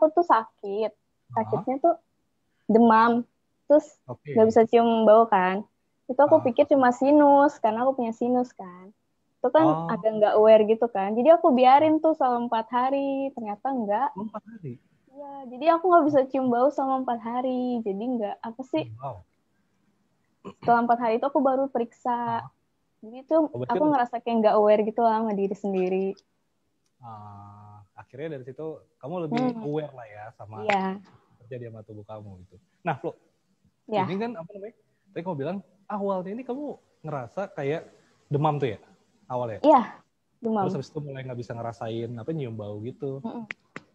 aku tuh sakit sakitnya tuh demam terus nggak okay. bisa cium bau kan itu aku ah. pikir cuma sinus karena aku punya sinus kan itu kan ah. Oh. agak nggak aware gitu kan jadi aku biarin tuh selama empat hari ternyata enggak oh, empat hari ya jadi aku nggak bisa cium bau selama empat hari jadi nggak apa sih oh, wow. setelah empat hari itu aku baru periksa ah. jadi tuh aku ngerasa kayak nggak aware gitu lah sama diri sendiri ah akhirnya dari situ kamu lebih hmm. aware lah ya sama yeah. terjadi sama tubuh kamu gitu. Nah, Flo, yeah. ini kan apa namanya? Tadi kamu bilang ah, awalnya ini kamu ngerasa kayak demam tuh ya awalnya? Iya, yeah, demam. Terus habis itu mulai nggak bisa ngerasain apa nyium bau gitu. Mm -mm.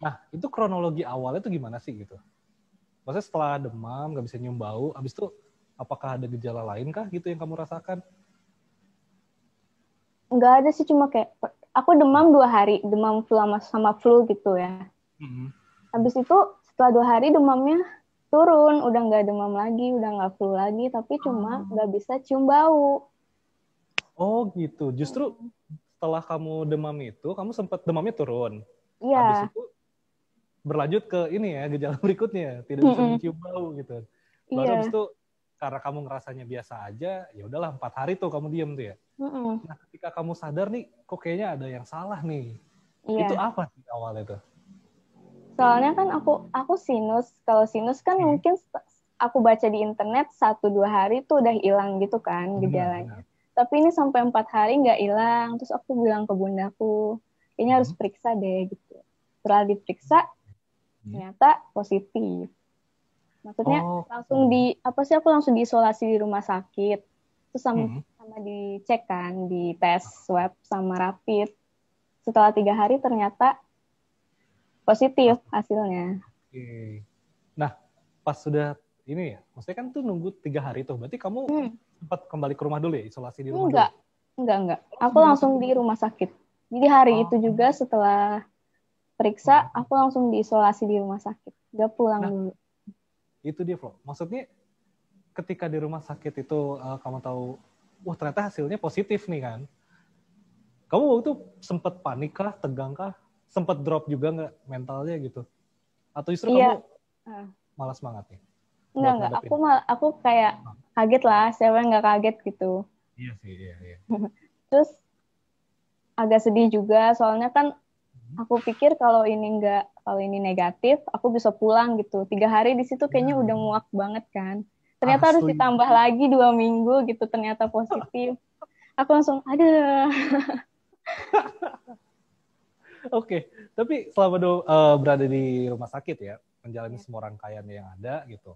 Nah, itu kronologi awalnya tuh gimana sih gitu? Maksudnya setelah demam nggak bisa nyium bau, habis itu apakah ada gejala lain kah gitu yang kamu rasakan? Nggak ada sih, cuma kayak aku demam dua hari, demam flu sama, sama flu gitu ya. Mm-hmm. Habis itu setelah dua hari demamnya turun, udah nggak demam lagi, udah nggak flu lagi, tapi cuma ah. nggak mm. bisa cium bau. Oh gitu, justru setelah kamu demam itu, kamu sempat demamnya turun. Iya. Yeah. Habis itu berlanjut ke ini ya gejala berikutnya, tidak bisa mm-hmm. mencium bau gitu. baru yeah. habis itu karena kamu ngerasanya biasa aja ya udahlah empat hari tuh kamu diem tuh ya mm mm nah ketika kamu sadar nih kok kayaknya ada yang salah nih yeah. itu apa sih awalnya tuh soalnya kan aku aku sinus kalau sinus kan hmm. mungkin aku baca di internet satu dua hari tuh udah hilang gitu kan gejalanya hmm. tapi ini sampai empat hari nggak hilang terus aku bilang ke bundaku ini harus hmm. periksa deh gitu setelah diperiksa hmm. ternyata positif maksudnya oh. langsung di apa sih aku langsung diisolasi di rumah sakit terus sama hmm. sama dicek kan di tes swab sama rapid setelah tiga hari ternyata positif hasilnya okay. nah pas sudah ini ya maksudnya kan tuh nunggu tiga hari tuh berarti kamu hmm. sempat kembali ke rumah dulu ya isolasi di rumah enggak dulu? enggak enggak aku langsung di rumah sakit jadi hari oh. itu juga setelah periksa, hmm. aku langsung diisolasi di rumah sakit. Gak pulang nah, dulu itu dia Flo maksudnya ketika di rumah sakit itu uh, kamu tahu wah ternyata hasilnya positif nih kan kamu waktu itu sempat panik kah tegang kah sempat drop juga nggak mentalnya gitu atau justru iya. kamu ah. malas semangat nih Enggak, enggak. Aku mal, aku kayak ah. kaget lah, siapa yang nggak kaget gitu. Iya sih, iya, iya. Terus agak sedih juga, soalnya kan hmm. aku pikir kalau ini nggak kalau ini negatif aku bisa pulang gitu tiga hari di situ kayaknya hmm. udah muak banget kan ternyata Asli. harus ditambah lagi dua minggu gitu ternyata positif aku langsung ada oke okay. tapi selama do, uh, berada di rumah sakit ya menjalani iya. semua rangkaian yang ada gitu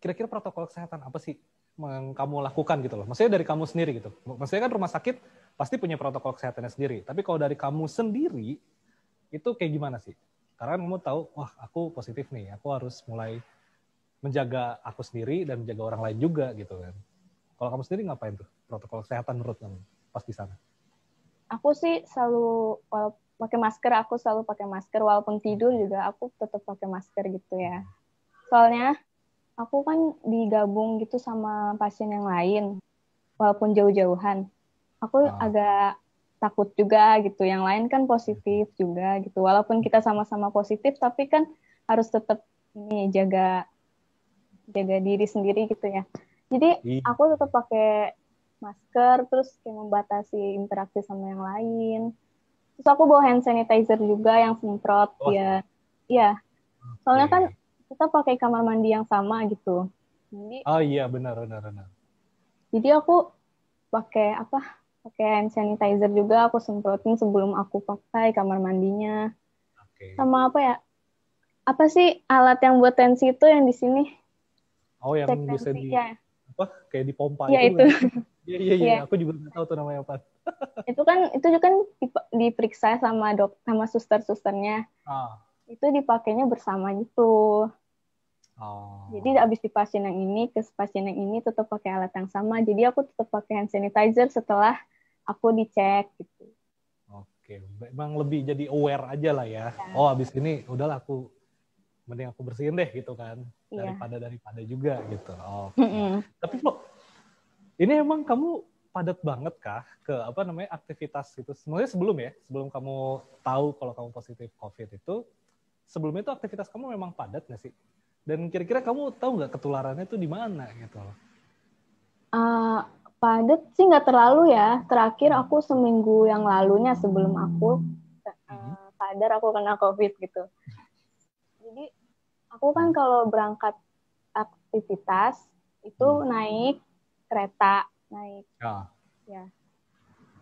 kira-kira protokol kesehatan apa sih yang kamu lakukan gitu loh maksudnya dari kamu sendiri gitu maksudnya kan rumah sakit pasti punya protokol kesehatannya sendiri tapi kalau dari kamu sendiri itu kayak gimana sih? Karena kamu tahu, wah aku positif nih, aku harus mulai menjaga aku sendiri dan menjaga orang lain juga gitu kan. Kalau kamu sendiri ngapain tuh protokol kesehatan menurut kamu pas di sana? Aku sih selalu pakai masker, aku selalu pakai masker walaupun tidur juga aku tetap pakai masker gitu ya. Soalnya aku kan digabung gitu sama pasien yang lain walaupun jauh-jauhan. Aku nah. agak takut juga gitu yang lain kan positif juga gitu walaupun kita sama-sama positif tapi kan harus tetap ini jaga jaga diri sendiri gitu ya jadi iya. aku tetap pakai masker terus kayak membatasi interaksi sama yang lain terus aku bawa hand sanitizer juga yang semprot oh. ya iya soalnya okay. kan kita pakai kamar mandi yang sama gitu jadi oh iya benar benar benar jadi aku pakai apa pakai hand sanitizer juga aku semprotin sebelum aku pakai kamar mandinya okay. sama apa ya apa sih alat yang buat tensi itu yang di sini oh yang Cek bisa di ya. apa kayak pompa ya, itu, itu. Kan? Iya, iya iya iya, aku juga nggak tahu tuh namanya apa. itu kan itu juga kan diperiksa sama dok sama suster-susternya. Ah. Itu dipakainya bersama gitu. Oh. Jadi abis di pasien yang ini ke pasien yang ini tetap pakai alat yang sama. Jadi aku tetap pakai hand sanitizer setelah aku dicek gitu. Oke, memang lebih jadi aware aja lah ya. ya. Oh, abis ini udahlah aku mending aku bersihin deh gitu kan ya. daripada daripada juga gitu. Oke. Tapi lo ini emang kamu padat banget kah ke apa namanya aktivitas gitu? Sebenarnya sebelum ya, sebelum kamu tahu kalau kamu positif COVID itu, sebelum itu aktivitas kamu memang padat nggak sih? Dan kira-kira kamu tahu nggak ketularannya itu di mana gitu? Uh, padat sih nggak terlalu ya. Terakhir aku seminggu yang lalunya sebelum aku hmm. eh, sadar aku kena COVID gitu. Jadi aku kan kalau berangkat aktivitas itu hmm. naik kereta, naik oh. ya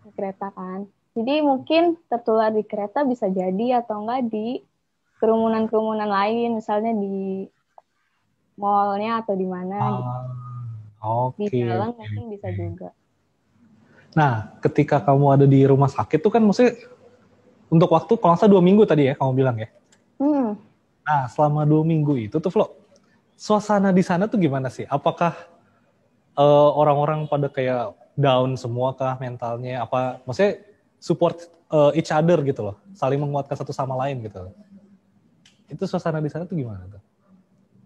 naik kereta kan. Jadi mungkin tertular di kereta bisa jadi atau enggak di kerumunan-kerumunan lain, misalnya di mallnya atau di mana. Uh. Gitu Oke. Okay, di dalam mungkin bisa juga. Nah, ketika kamu ada di rumah sakit tuh kan mesti untuk waktu kalau nggak dua minggu tadi ya kamu bilang ya. Hmm. Nah, selama dua minggu itu tuh Flo, suasana di sana tuh gimana sih? Apakah orang eh, orang-orang pada kayak down semua kah mentalnya? Apa maksudnya support uh, each other gitu loh, saling menguatkan satu sama lain gitu. Itu suasana di sana tuh gimana tuh?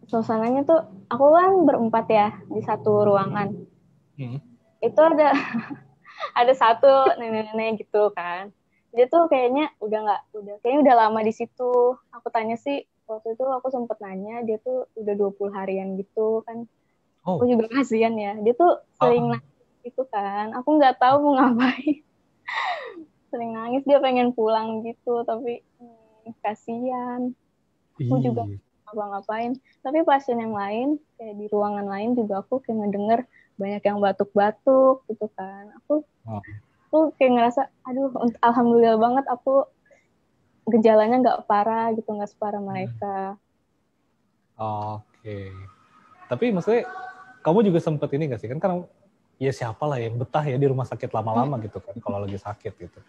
suasananya tuh aku kan berempat ya di satu ruangan hmm. itu ada ada satu nenek-nenek gitu kan dia tuh kayaknya udah nggak udah kayaknya udah lama di situ aku tanya sih waktu itu aku sempet nanya dia tuh udah 20 harian gitu kan oh. aku juga kasihan ya dia tuh sering uh. nangis gitu kan aku nggak tahu mau ngapain sering nangis dia pengen pulang gitu tapi hmm, kasihan aku juga ngapa-ngapain tapi pasien yang lain kayak di ruangan lain juga aku kayak ngedenger banyak yang batuk-batuk gitu kan aku oh. aku kayak ngerasa aduh alhamdulillah banget aku gejalanya nggak parah gitu nggak separah hmm. mereka oke okay. tapi maksudnya kamu juga sempet ini gak sih kan karena ya siapa lah yang betah ya di rumah sakit lama-lama hmm. gitu kan kalau lagi sakit gitu.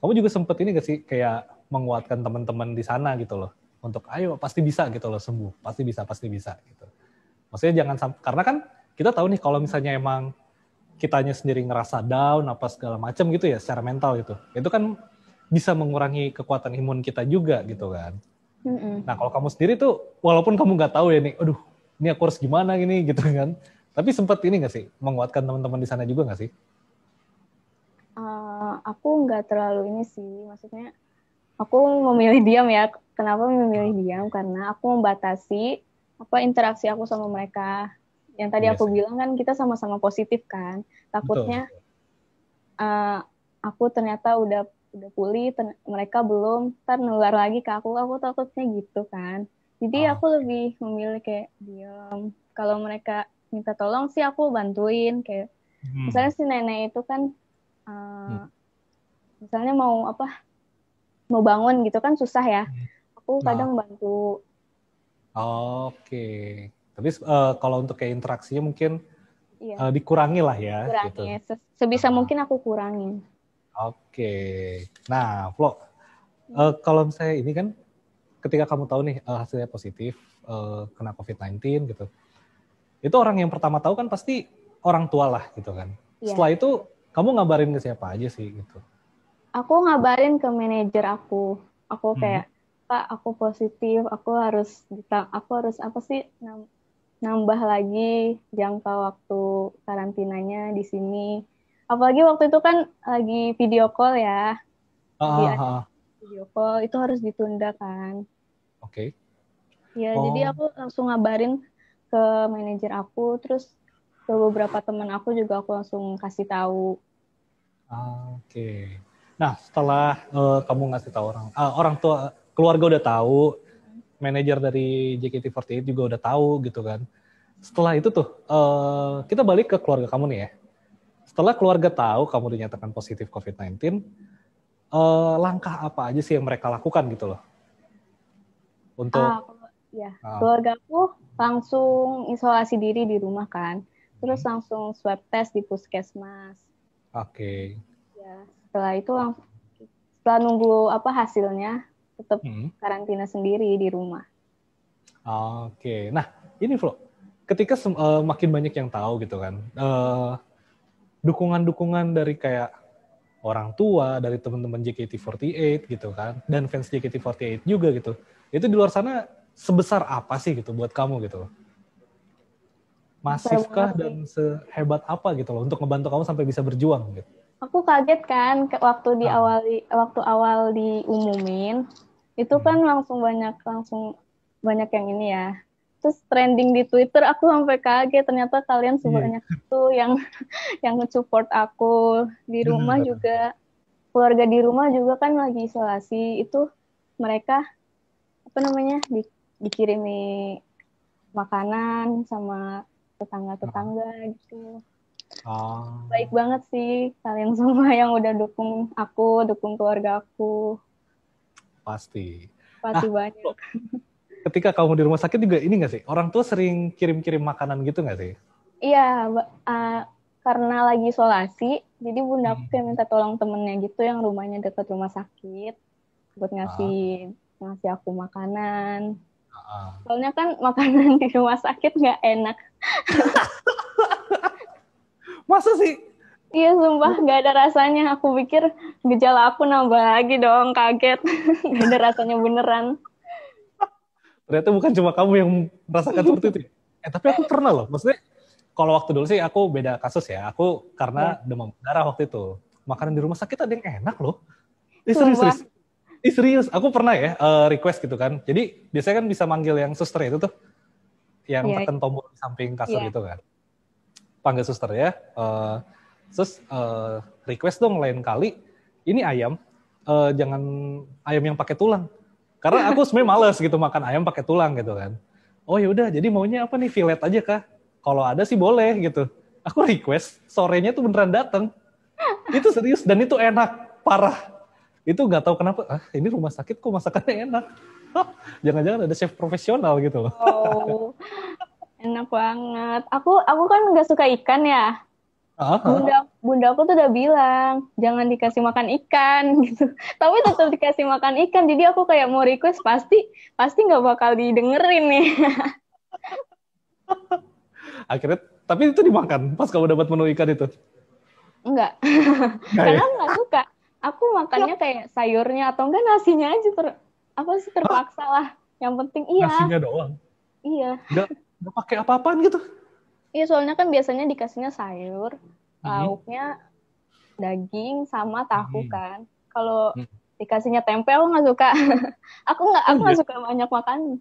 Kamu juga sempet ini gak sih kayak menguatkan teman-teman di sana gitu loh? untuk ayo pasti bisa gitu loh sembuh, pasti bisa, pasti bisa gitu. Maksudnya jangan karena kan kita tahu nih kalau misalnya emang kitanya sendiri ngerasa down apa segala macam gitu ya secara mental gitu. Itu kan bisa mengurangi kekuatan imun kita juga gitu kan. Nah kalau kamu sendiri tuh walaupun kamu nggak tahu ya nih, aduh ini aku harus gimana ini gitu kan. Tapi sempat ini nggak sih menguatkan teman-teman di sana juga nggak sih? Uh, aku nggak terlalu ini sih, maksudnya aku memilih diam ya. Kenapa memilih diam? Karena aku membatasi apa interaksi aku sama mereka. Yang tadi yes. aku iya bilang kan kita sama-sama positif kan. Takutnya uh, aku ternyata udah udah pulih, mereka belum, ntar nular lagi ke aku. Aku takutnya gitu kan. Jadi ah. aku lebih memilih kayak diam. Kalau mereka minta tolong sih aku bantuin kayak hmm. misalnya si nenek itu kan uh, hmm. misalnya mau apa mau bangun gitu kan susah ya. Hmm. Aku nah. kadang nah. bantu. Oke. Okay. Tapi uh, kalau untuk kayak interaksinya mungkin iya. uh, dikurangi lah ya. Kurangi, gitu. Ya. sebisa uh. mungkin aku kurangin. Oke. Okay. Nah, Flo, uh, kalau misalnya ini kan ketika kamu tahu nih uh, hasilnya positif uh, kena COVID-19 gitu, itu orang yang pertama tahu kan pasti orang tua lah gitu kan. Iya. Setelah itu kamu ngabarin ke siapa aja sih gitu? aku ngabarin ke manajer aku aku hmm. kayak hmm. pak aku positif aku harus aku harus apa sih nambah lagi jangka waktu karantinanya di sini apalagi waktu itu kan lagi video call ya ah, ah, ah. video call itu harus ditunda kan oke okay. ya oh. jadi aku langsung ngabarin ke manajer aku terus ke beberapa teman aku juga aku langsung kasih tahu oke Nah, setelah uh, kamu ngasih tahu orang uh, orang tua keluarga udah tahu, manajer dari JKT48 juga udah tahu gitu kan. Setelah itu tuh uh, kita balik ke keluarga kamu nih ya. Setelah keluarga tahu kamu dinyatakan positif COVID-19, uh, langkah apa aja sih yang mereka lakukan gitu loh? Untuk ah, ya, uh. keluarga langsung isolasi diri di rumah kan. Terus hmm. langsung swab test di puskesmas. Oke. Okay. Ya, setelah itu setelah nunggu apa hasilnya tetap hmm. karantina sendiri di rumah. Oke, nah ini Flo, ketika uh, makin banyak yang tahu gitu kan, dukungan eh, dukungan-dukungan dari kayak orang tua, dari teman-teman JKT48 gitu kan, dan fans JKT48 juga gitu, itu di luar sana sebesar apa sih gitu buat kamu gitu? Masifkah dan sehebat apa gitu loh untuk ngebantu kamu sampai bisa berjuang gitu? aku kaget kan waktu di ah. awal waktu awal diumumin itu hmm. kan langsung banyak langsung banyak yang ini ya terus trending di Twitter aku sampai kaget ternyata kalian iya. sebanyak yeah. itu yang yang support aku di rumah juga keluarga di rumah juga kan lagi isolasi itu mereka apa namanya di, dikirimi makanan sama tetangga-tetangga hmm. gitu Oh. Baik banget sih kalian semua yang udah dukung aku, dukung keluarga aku. Pasti. Pasti ah, banyak. Ketika kamu di rumah sakit juga ini gak sih? Orang tua sering kirim-kirim makanan gitu gak sih? Iya, uh, karena lagi isolasi, jadi bunda aku kayak hmm. minta tolong temennya gitu yang rumahnya dekat rumah sakit buat ngasih uh. ngasih aku makanan. Uh. Soalnya kan makanan di rumah sakit nggak enak. Masa sih? Iya sumpah gak ada rasanya. Aku pikir gejala aku nambah lagi dong kaget. Gak ada rasanya beneran. Ternyata bukan cuma kamu yang merasakan seperti itu. Ya? Eh tapi aku pernah loh. Maksudnya kalau waktu dulu sih aku beda kasus ya. Aku karena iya. demam darah waktu itu. Makanan di rumah sakit ada yang enak loh. Eh, serius, serius. Eh, serius. Aku pernah ya uh, request gitu kan. Jadi biasanya kan bisa manggil yang suster itu tuh. Yang ya. tekan tombol di samping kasur ya. gitu kan panggil suster ya. Uh, eh, terus uh, eh, request dong lain kali ini ayam uh, jangan ayam yang pakai tulang. Karena aku sebenarnya males gitu makan ayam pakai tulang gitu kan. Oh ya udah, jadi maunya apa nih filet aja kah? Kalau ada sih boleh gitu. Aku request sorenya tuh beneran dateng. Itu serius dan itu enak parah. Itu nggak tahu kenapa. Ah, ini rumah sakit kok masakannya enak. Jangan-jangan ada chef profesional gitu loh. Oh. Enak banget. Aku aku kan nggak suka ikan ya. uh Bunda bunda aku tuh udah bilang jangan dikasih makan ikan gitu. Tapi tetap dikasih makan ikan. Jadi aku kayak mau request pasti pasti nggak bakal didengerin nih. Akhirnya tapi itu dimakan pas kamu dapat menu ikan itu. Enggak. Karena ya? nggak suka. Aku makannya iya. kayak sayurnya atau enggak nasinya aja ter apa sih terpaksa lah. Yang penting iya. Nasinya doang. Iya. Enggak nggak pakai apa-apaan gitu iya soalnya kan biasanya dikasihnya sayur hmm. lauknya daging sama tahu hmm. kan kalau hmm. dikasihnya tempe aku nggak suka aku nggak aku oh, iya? nggak suka banyak makan ya.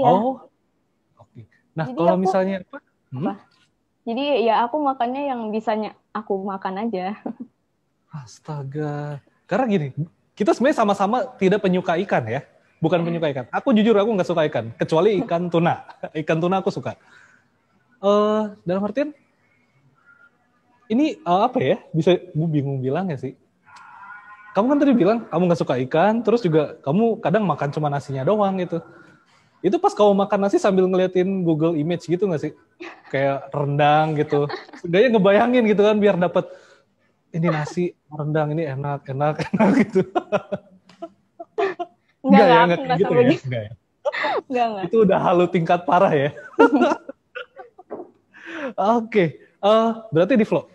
oh oke okay. nah Jadi kalau misalnya apa? Hmm? apa jadi ya aku makannya yang bisanya aku makan aja. Astaga. Karena gini, kita sebenarnya sama-sama tidak penyuka ikan ya bukan penyuka ikan. Aku jujur aku nggak suka ikan, kecuali ikan tuna. ikan tuna aku suka. Uh, dalam artian ini uh, apa ya? Bisa bu bingung bilang ya sih. Kamu kan tadi bilang kamu nggak suka ikan, terus juga kamu kadang makan cuma nasinya doang gitu. Itu pas kamu makan nasi sambil ngeliatin Google Image gitu nggak sih? Kayak rendang gitu. Gaya ngebayangin gitu kan biar dapat ini nasi rendang ini enak enak enak gitu. Enggak, enggak ya, enggak gitu ya. Enggak gitu. enggak, ya? enggak. Itu udah halu tingkat parah ya. Oke, okay. uh, eh, berarti di flow.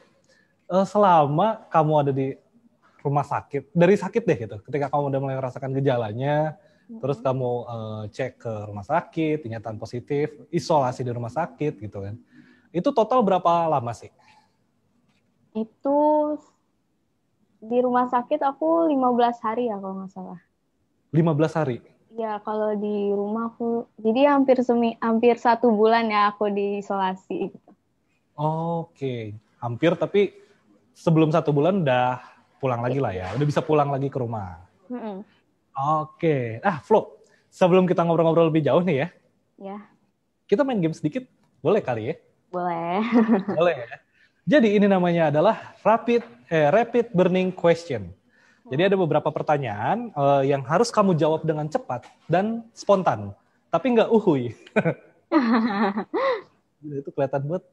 Uh, eh, selama kamu ada di rumah sakit, dari sakit deh gitu. Ketika kamu udah mulai merasakan gejalanya, mm-hmm. terus kamu uh, cek ke rumah sakit, dinyatakan positif, isolasi di rumah sakit gitu kan. Itu total berapa lama sih? Itu di rumah sakit aku 15 hari ya kalau nggak salah. 15 hari. Ya, kalau di rumah aku jadi hampir semi hampir satu bulan ya aku diisolasi gitu. Oke, hampir tapi sebelum satu bulan udah pulang lagi lah ya, udah bisa pulang lagi ke rumah. Mm -hmm. Oke, ah Flo, sebelum kita ngobrol-ngobrol lebih jauh nih ya. Ya. Kita main game sedikit, boleh kali ya? Boleh. boleh. ya. Jadi ini namanya adalah rapid eh, rapid burning question. Jadi ada beberapa pertanyaan uh, yang harus kamu jawab dengan cepat dan spontan, tapi nggak uhui. itu kelihatan buat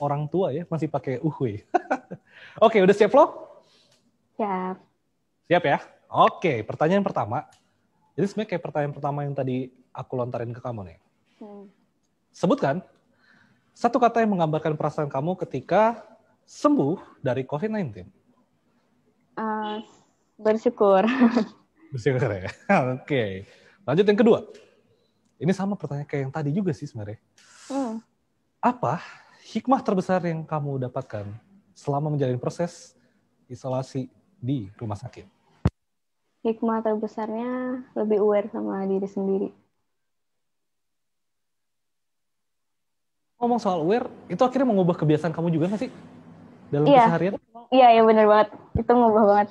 orang tua ya masih pakai uhui. Oke, udah siap lo? Siap. Siap ya. Oke, pertanyaan pertama. Jadi sebenarnya kayak pertanyaan pertama yang tadi aku lontarin ke kamu nih. Hmm. Sebutkan satu kata yang menggambarkan perasaan kamu ketika sembuh dari COVID-19. Uh, Bersyukur. Bersyukur ya. Oke. Okay. Lanjut yang kedua. Ini sama pertanyaan kayak yang tadi juga sih sebenarnya. Hmm. Apa hikmah terbesar yang kamu dapatkan selama menjalani proses isolasi di rumah sakit? Hikmah terbesarnya lebih aware sama diri sendiri. Ngomong soal aware, itu akhirnya mengubah kebiasaan kamu juga nggak sih? Dalam iya. keseharian? Iya, iya bener banget. Itu mengubah banget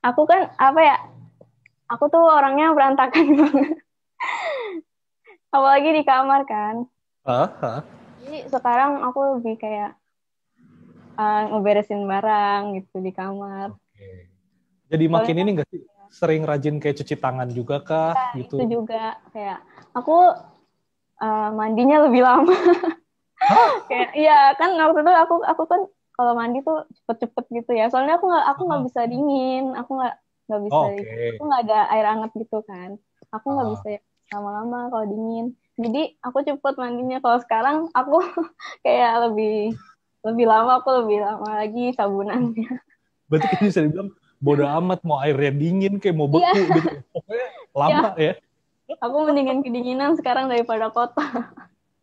aku kan apa ya aku tuh orangnya berantakan banget apalagi di kamar kan uh, huh jadi sekarang aku lebih kayak uh, ngeberesin barang gitu di kamar okay. jadi Soalnya makin ini enggak sih sering rajin kayak cuci tangan juga kah ya, gitu itu juga kayak aku uh, mandinya lebih lama kayak iya kan waktu itu aku aku kan kalau mandi tuh cepet-cepet gitu ya soalnya aku nggak aku nggak bisa dingin aku nggak nggak bisa okay. aku nggak ada air hangat gitu kan aku nggak uh. bisa ya lama-lama kalau dingin jadi aku cepet mandinya kalau sekarang aku kayak lebih lebih lama aku lebih lama lagi sabunannya berarti kan bisa dibilang bodo amat mau airnya dingin kayak mau beku yeah. gitu pokoknya lama yeah. ya aku mendingan kedinginan sekarang daripada kota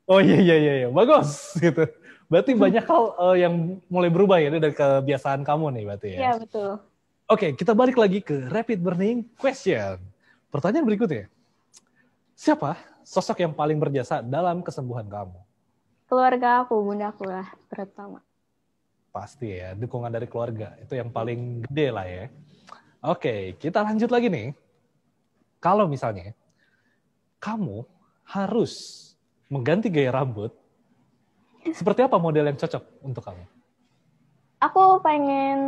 oh iya, iya iya iya bagus gitu Berarti banyak hal uh, yang mulai berubah ya dari kebiasaan kamu nih berarti ya. Iya, betul. Oke, okay, kita balik lagi ke rapid burning question. Pertanyaan berikutnya. Siapa sosok yang paling berjasa dalam kesembuhan kamu? Keluarga aku, bundaku lah pertama. Pasti ya, dukungan dari keluarga itu yang paling gede lah ya. Oke, kita lanjut lagi nih. Kalau misalnya kamu harus mengganti gaya rambut seperti apa model yang cocok untuk kamu? Aku pengen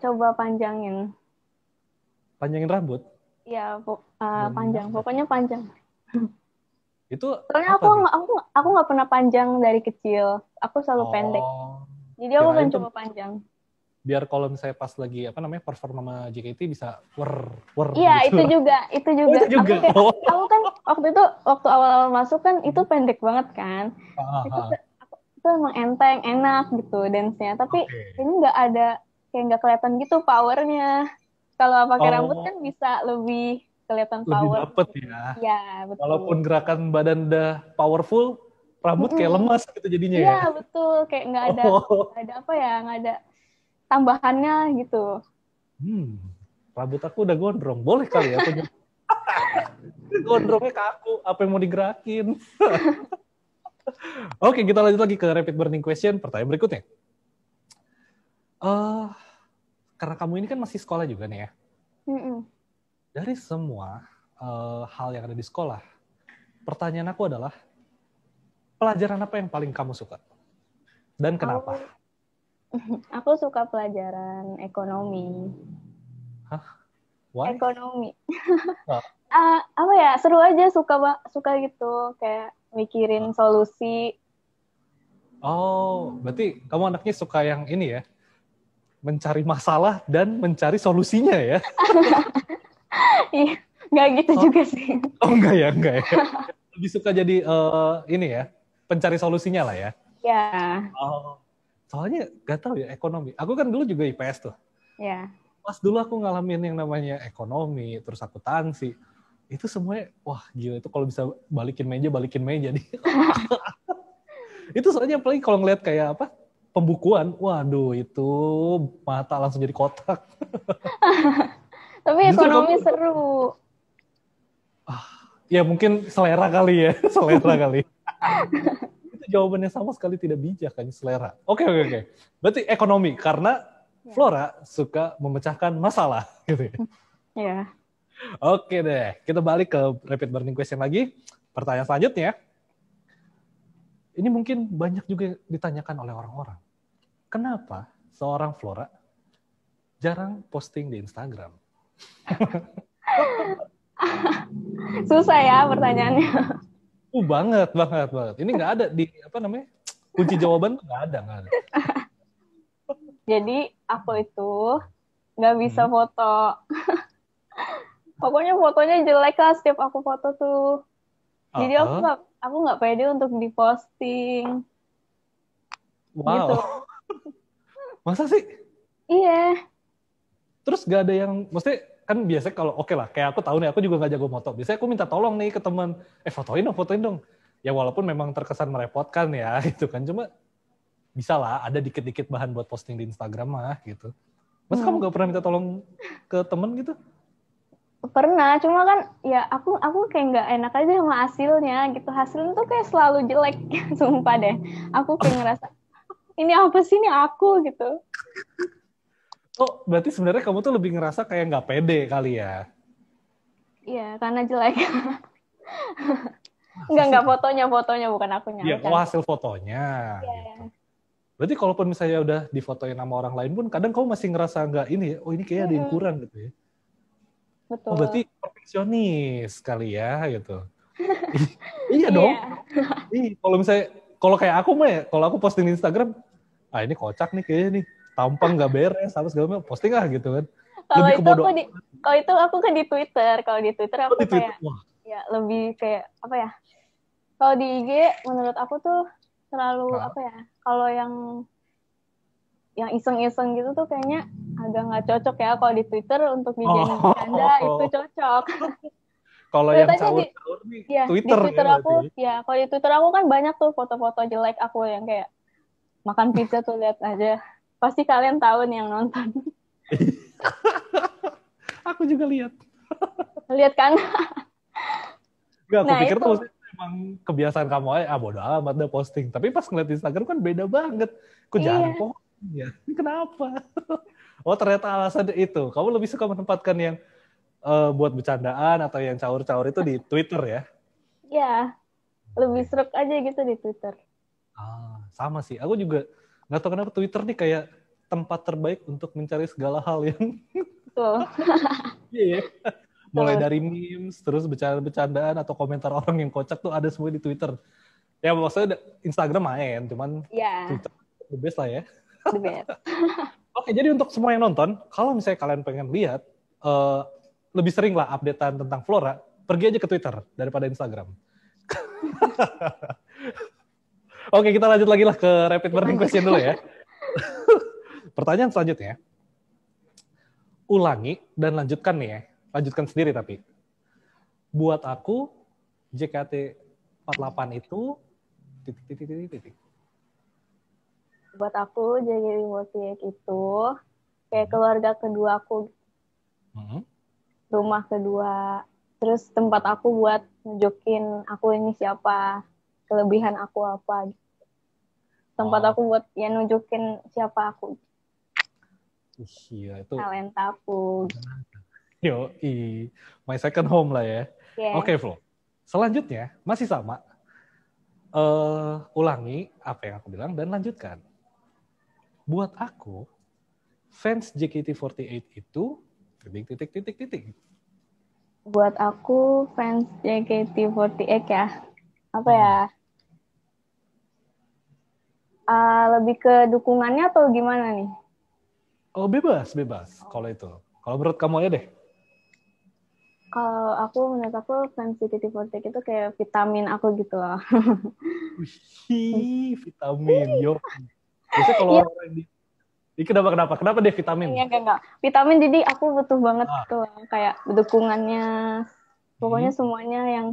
coba panjangin. Panjangin rambut? Iya, po uh, panjang. Pokoknya panjang. Itu Soalnya aku nggak aku aku pernah panjang dari kecil. Aku selalu oh, pendek. Jadi aku pengen coba panjang. Biar kalau misalnya pas lagi apa namanya performa sama JKT bisa wer wer. Iya, gitu. itu juga, itu oh, juga. Oh, itu juga. Aku, kayak, aku kan waktu itu waktu awal-awal masuk kan itu hmm. pendek banget kan. Ah, ah itu ah itu emang enteng enak gitu dance-nya tapi okay. ini nggak ada kayak nggak kelihatan gitu powernya kalau pakai oh. rambut kan bisa lebih kelihatan lebih power dapet ya, ya betul. walaupun gerakan badan udah powerful rambut kayak lemas gitu jadinya ya, ya betul kayak nggak ada oh. ada apa ya nggak ada tambahannya gitu hmm rambut aku udah gondrong boleh kali ya gondrongnya kaku apa yang mau digerakin Oke, kita lanjut lagi ke rapid burning question. Pertanyaan berikutnya. Uh, karena kamu ini kan masih sekolah juga nih ya. Mm -mm. Dari semua uh, hal yang ada di sekolah, pertanyaan aku adalah, pelajaran apa yang paling kamu suka? Dan kenapa? Oh. Aku, aku suka pelajaran ekonomi. Hah? What? Ekonomi. uh, apa ya, seru aja, suka suka gitu. Kayak mikirin solusi. Oh, berarti kamu anaknya suka yang ini ya, mencari masalah dan mencari solusinya ya? Iya, nggak gitu oh. juga sih. Oh enggak ya, enggak ya. Lebih suka jadi uh, ini ya, pencari solusinya lah ya. Iya. Oh, soalnya nggak tahu ya ekonomi. Aku kan dulu juga IPS tuh. Iya. Pas dulu aku ngalamin yang namanya ekonomi, terus akuntansi itu semuanya wah gila itu kalau bisa balikin meja balikin meja deh itu soalnya apalagi kalau ngeliat kayak apa pembukuan waduh itu mata langsung jadi kotak tapi ekonomi seru ah, ya mungkin selera kali ya selera kali itu jawabannya sama sekali tidak bijak kan selera oke okay, oke okay, oke okay. berarti ekonomi karena ya. Flora suka memecahkan masalah gitu ya, ya. Oke deh, kita balik ke rapid burning question lagi. Pertanyaan selanjutnya. Ini mungkin banyak juga ditanyakan oleh orang-orang. Kenapa seorang Flora jarang posting di Instagram? Susah ya pertanyaannya. Uh, banget, banget, banget. Ini nggak ada di apa namanya kunci jawaban nggak ada, nggak ada. Jadi aku itu nggak bisa hmm. foto pokoknya fotonya jelek lah setiap aku foto tuh jadi uh -huh. aku uh-huh. gak, aku nggak pede untuk diposting wow gitu. masa sih iya terus gak ada yang mesti kan biasa kalau oke okay lah kayak aku tahu nih aku juga nggak jago moto biasanya aku minta tolong nih ke teman eh fotoin dong fotoin dong ya walaupun memang terkesan merepotkan ya itu kan cuma bisa lah ada dikit-dikit bahan buat posting di Instagram lah gitu masa hmm. kamu nggak pernah minta tolong ke temen gitu pernah cuma kan ya aku aku kayak nggak enak aja sama hasilnya gitu hasilnya tuh kayak selalu jelek sumpah deh aku kayak ngerasa ini apa sih ini aku gitu oh berarti sebenarnya kamu tuh lebih ngerasa kayak nggak pede kali ya iya karena jelek nggak nggak fotonya fotonya bukan aku akunya ya, oh hasil fotonya yeah. gitu. berarti kalaupun misalnya udah difotoin sama orang lain pun kadang kamu masih ngerasa nggak ini ya, oh ini kayak ada yang kurang gitu ya Betul. Oh, berarti perfeksionis kali ya gitu. iya dong. Iya. kalau misalnya kalau kayak aku mah ya, kalau aku posting di Instagram, ah ini kocak nih kayaknya nih, tampang nggak beres, apa segala macam, posting lah gitu kan. Kalau itu aku di, kalau itu aku kan di Twitter, kalau di Twitter oh, aku di Twitter. kayak, Wah. ya lebih kayak apa ya? Kalau di IG menurut aku tuh terlalu nah. apa ya? Kalau yang yang iseng-iseng gitu tuh kayaknya agak nggak cocok ya kalau di Twitter untuk oh. dijadiin oh. oh. itu cocok. Kalau yang sahur ya, Twitter, di Twitter ya, aku, berarti. ya kalau di Twitter aku kan banyak tuh foto-foto jelek aku yang kayak makan pizza tuh lihat aja. Pasti kalian tahu nih yang nonton. aku juga lihat. lihat kan? Gak, aku nah, pikir itu. tuh emang kebiasaan kamu aja, ah bodo amat deh posting. Tapi pas ngeliat Instagram kan beda banget. Aku iya. jarang Ya. Kenapa? oh ternyata alasan itu. Kamu lebih suka menempatkan yang uh, buat bercandaan atau yang caur-caur itu di Twitter ya? Iya. Lebih seru aja gitu di Twitter. Ah, sama sih. Aku juga nggak tahu kenapa Twitter nih kayak tempat terbaik untuk mencari segala hal yang boleh Iya. Ya. Mulai dari memes, terus bercandaan-bercandaan atau komentar orang yang kocak tuh ada semua di Twitter. Ya maksudnya Instagram main, cuman yeah. Twitter the best lah ya. The Oke, jadi untuk semua yang nonton, kalau misalnya kalian pengen lihat, uh, lebih sering lah updatean tentang flora, pergi aja ke Twitter daripada Instagram. Oke, kita lanjut lagi lah ke rapid burning question dulu ya. Pertanyaan selanjutnya. Ulangi dan lanjutkan nih ya. Lanjutkan sendiri tapi. Buat aku, JKT48 itu titik titik titik titik buat aku jadi motif itu kayak hmm. keluarga kedua aku hmm. rumah kedua terus tempat aku buat nunjukin aku ini siapa kelebihan aku apa gitu. tempat oh. aku buat ya nunjukin siapa aku iya itu talenta aku yo i my second home lah ya yeah. oke okay, Flo selanjutnya masih sama uh, ulangi apa yang aku bilang dan lanjutkan buat aku fans JKT48 itu titik titik titik titik. Buat aku fans JKT48 ya apa hmm. ya? Uh, lebih ke dukungannya atau gimana nih? Oh bebas bebas kalau itu. Kalau menurut kamu aja deh. Kalau aku menurut aku fans JKT48 itu kayak vitamin aku gitu loh. Wih, vitamin yo. Bisa kalau iya. orang orang kenapa kenapa? Kenapa deh vitamin? Iya enggak enggak. Vitamin jadi aku butuh banget ah. tuh kayak dukungannya pokoknya hmm. semuanya yang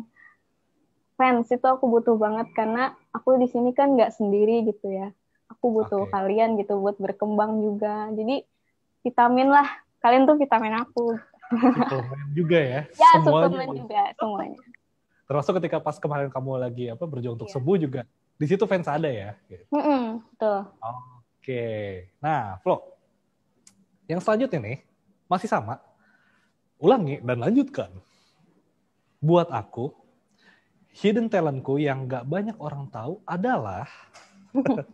fans itu aku butuh banget karena aku di sini kan nggak sendiri gitu ya. Aku butuh okay. kalian gitu buat berkembang juga. Jadi vitamin lah. Kalian tuh vitamin aku. Vitamin juga ya. Ya, suplemen juga semuanya. Termasuk ketika pas kemarin kamu lagi apa berjuang untuk yeah. sembuh juga di situ fans ada ya. Mm -mm, betul. Oke. Okay. Nah, Flo yang selanjutnya nih masih sama. Ulangi dan lanjutkan. Buat aku, hidden talentku yang gak banyak orang tahu adalah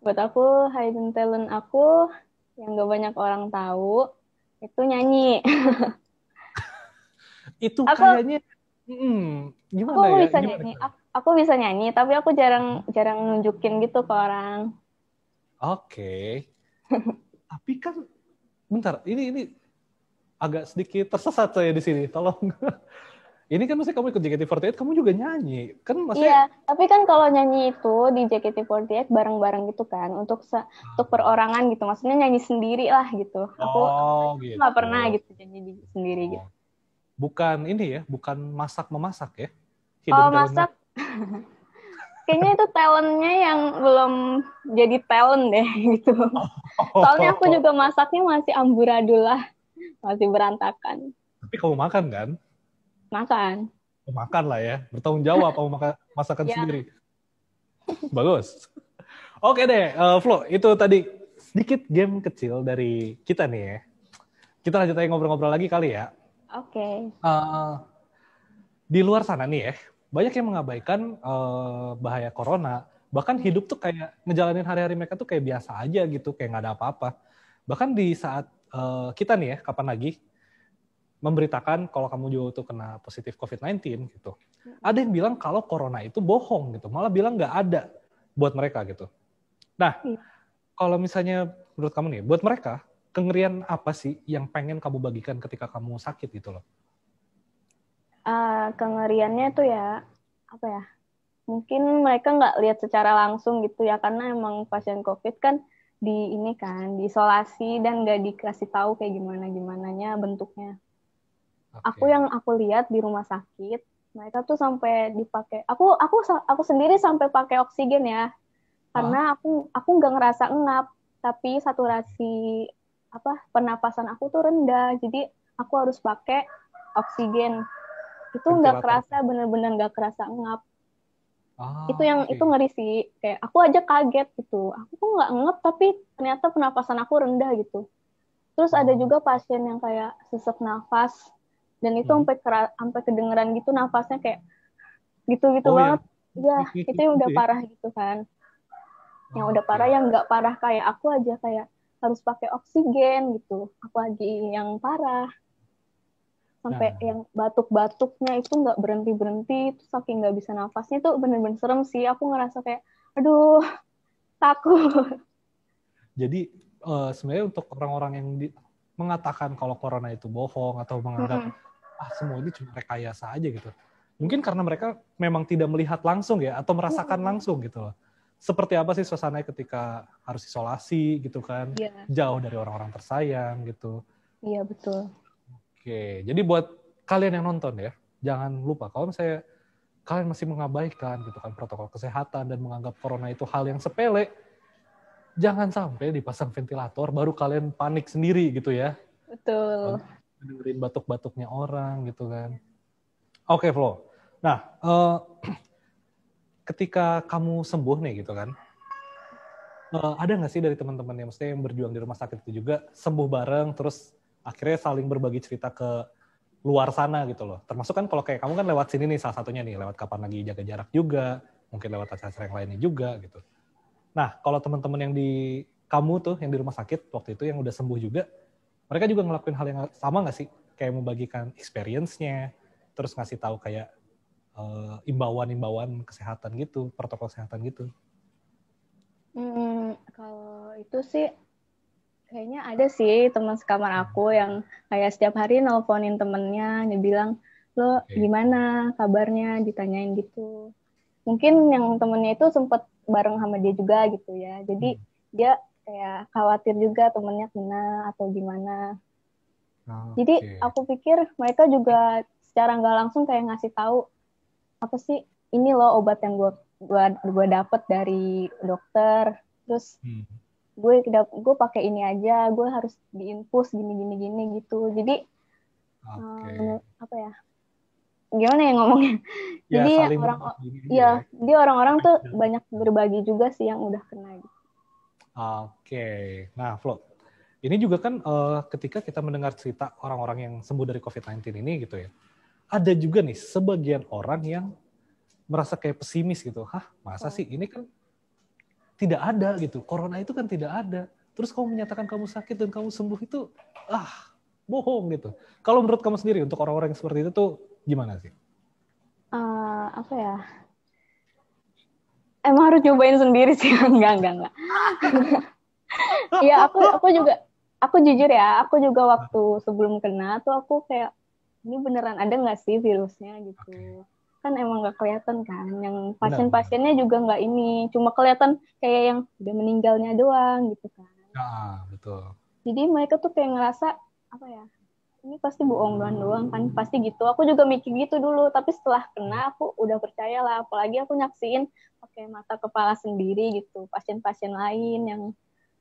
buat aku hidden talent aku yang gak banyak orang tahu itu nyanyi. itu aku, kayaknya hmm, gimana aku ya? Bisa gimana nyanyi. Aku, aku bisa nyanyi tapi aku jarang jarang nunjukin gitu ke orang oke okay. tapi kan bentar ini ini agak sedikit tersesat saya di sini tolong ini kan masih kamu ikut JKT48 kamu juga nyanyi kan masih iya tapi kan kalau nyanyi itu di JKT48 bareng-bareng gitu kan untuk se untuk ah. perorangan gitu maksudnya nyanyi sendiri lah gitu aku oh, gitu. pernah gitu nyanyi sendiri oh. gitu bukan ini ya bukan ya? masak memasak ya Hidden oh masak Kayaknya itu talentnya yang belum jadi talent deh gitu. Oh. Soalnya aku juga masaknya masih amburadul lah, masih berantakan. Tapi kamu makan kan? Makan. Oh, makan lah ya, bertanggung jawab kamu makan masakan yeah. sendiri. Bagus. Oke deh, uh, Flo, itu tadi sedikit game kecil dari kita nih ya. Kita lanjut aja ngobrol-ngobrol lagi kali ya. Oke. Okay. Uh, eh, di luar sana nih ya, banyak yang mengabaikan uh, bahaya corona bahkan hidup tuh kayak ngejalanin hari-hari mereka tuh kayak biasa aja gitu kayak nggak ada apa-apa bahkan di saat uh, kita nih ya kapan lagi memberitakan kalau kamu juga tuh kena positif COVID-19 gitu ada yang bilang kalau corona itu bohong gitu malah bilang nggak ada buat mereka gitu nah iya. kalau misalnya menurut kamu nih buat mereka kengerian apa sih yang pengen kamu bagikan ketika kamu sakit gitu loh uh, kengeriannya tuh ya apa ya mungkin mereka nggak lihat secara langsung gitu ya karena emang pasien covid kan di ini kan diisolasi dan nggak dikasih tahu kayak gimana gimananya bentuknya okay. aku yang aku lihat di rumah sakit mereka tuh sampai dipakai aku aku aku sendiri sampai pakai oksigen ya karena ah. aku aku nggak ngerasa ngap tapi saturasi apa pernapasan aku tuh rendah jadi aku harus pakai oksigen itu nggak kerasa bener-bener nggak kerasa ngap Ah, itu yang okay. itu ngeri sih kayak aku aja kaget gitu aku tuh nggak ngap tapi ternyata penafasan aku rendah gitu terus ada oh. juga pasien yang kayak sesak nafas dan itu hmm. sampai kera, sampai kedengeran gitu nafasnya kayak gitu gitu oh, ya? banget ya, ya itu yang udah iya. parah gitu kan yang oh, udah parah yang nggak parah kayak aku aja kayak harus pakai oksigen gitu aku lagi yang parah sampai nah. yang batuk-batuknya itu nggak berhenti berhenti terus saking nggak bisa nafasnya tuh bener-bener serem sih aku ngerasa kayak aduh takut jadi uh, sebenarnya untuk orang-orang yang di, mengatakan kalau corona itu bohong atau menganggap mm -hmm. ah semua ini cuma rekayasa aja gitu mungkin karena mereka memang tidak melihat langsung ya atau merasakan mm -hmm. langsung gitu seperti apa sih suasana ketika harus isolasi gitu kan yeah. jauh dari orang-orang tersayang gitu iya yeah, betul Oke, jadi buat kalian yang nonton ya, jangan lupa kalau misalnya kalian masih mengabaikan gitu kan protokol kesehatan dan menganggap corona itu hal yang sepele, jangan sampai dipasang ventilator baru kalian panik sendiri gitu ya. Betul. Dengerin batuk-batuknya orang gitu kan. Oke, Flo. Nah, uh, ketika kamu sembuh nih gitu kan, uh, ada nggak sih dari teman-teman yang mesti yang berjuang di rumah sakit itu juga sembuh bareng terus akhirnya saling berbagi cerita ke luar sana gitu loh. Termasuk kan kalau kayak kamu kan lewat sini nih salah satunya nih, lewat kapan lagi jaga jarak juga, mungkin lewat acara-acara yang lainnya juga gitu. Nah, kalau teman-teman yang di kamu tuh yang di rumah sakit waktu itu yang udah sembuh juga, mereka juga ngelakuin hal yang sama nggak sih? Kayak membagikan experience-nya, terus ngasih tahu kayak uh, imbauan-imbauan kesehatan gitu, protokol kesehatan gitu. Hmm, kalau itu sih Kayaknya ada sih teman sekamar aku yang kayak setiap hari nelponin temennya, dia bilang, lo gimana kabarnya, ditanyain gitu. Mungkin yang temennya itu sempet bareng sama dia juga gitu ya. Jadi hmm. dia kayak khawatir juga temennya kena atau gimana. oh, Jadi aku pikir mereka juga secara nggak langsung kayak ngasih tahu apa sih ini loh obat yang gue gua, dapet dari dokter. Terus hmm gue gue pakai ini aja gue harus diinfus gini gini gini gitu jadi okay. um, apa ya gimana ya ngomongnya ya, jadi orang iya, ya dia orang-orang tuh banyak berbagi juga sih yang udah kena gitu oke okay. nah Flo ini juga kan uh, ketika kita mendengar cerita orang-orang yang sembuh dari COVID-19 ini gitu ya ada juga nih sebagian orang yang merasa kayak pesimis gitu. Hah, masa sih ini kan tidak ada gitu. Corona itu kan tidak ada. Terus kamu menyatakan kamu sakit dan kamu sembuh itu ah bohong gitu. Kalau menurut kamu sendiri untuk orang-orang yang seperti itu tuh gimana sih? Uh, apa ya? Emang harus cobain sendiri sih, enggak enggak enggak. Iya aku aku juga aku jujur ya, aku juga waktu sebelum kena tuh aku kayak ini beneran ada nggak sih virusnya gitu. Okay kan emang nggak kelihatan kan yang pasien-pasiennya juga nggak ini cuma kelihatan kayak yang udah meninggalnya doang gitu kan nah, betul jadi mereka tuh kayak ngerasa apa ya ini pasti bohong doang doang kan pasti gitu aku juga mikir gitu dulu tapi setelah kena aku udah percaya lah apalagi aku nyaksiin pakai mata kepala sendiri gitu pasien-pasien lain yang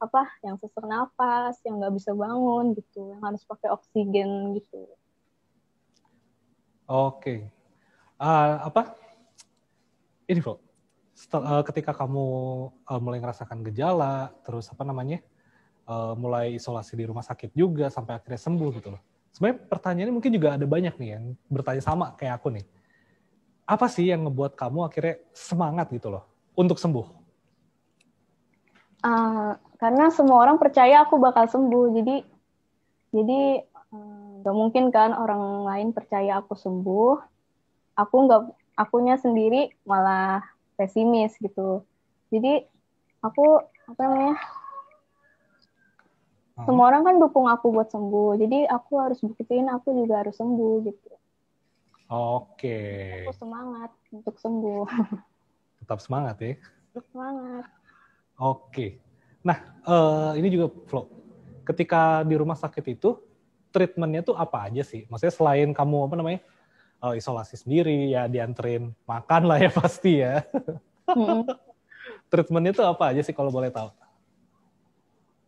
apa yang sesak nafas yang nggak bisa bangun gitu yang harus pakai oksigen gitu oke uh, apa ini bro uh, eh, ketika kamu uh, mulai merasakan gejala terus apa namanya uh, mulai isolasi di rumah sakit juga sampai akhirnya sembuh gitu loh sebenarnya pertanyaan ini mungkin juga ada banyak nih yang bertanya sama kayak aku nih apa sih yang ngebuat kamu akhirnya semangat gitu loh untuk sembuh uh, karena semua orang percaya aku bakal sembuh jadi jadi nggak mungkin kan orang lain percaya aku sembuh aku nggak akunya sendiri malah pesimis gitu jadi aku apa namanya hmm. semua orang kan dukung aku buat sembuh jadi aku harus buktiin aku juga harus sembuh gitu oke aku semangat untuk sembuh tetap semangat ya tetap semangat oke nah uh, ini juga vlog ketika di rumah sakit itu treatmentnya tuh apa aja sih maksudnya selain kamu apa namanya uh, isolasi sendiri ya dianterin makan lah ya pasti ya treatment itu apa aja sih kalau boleh tahu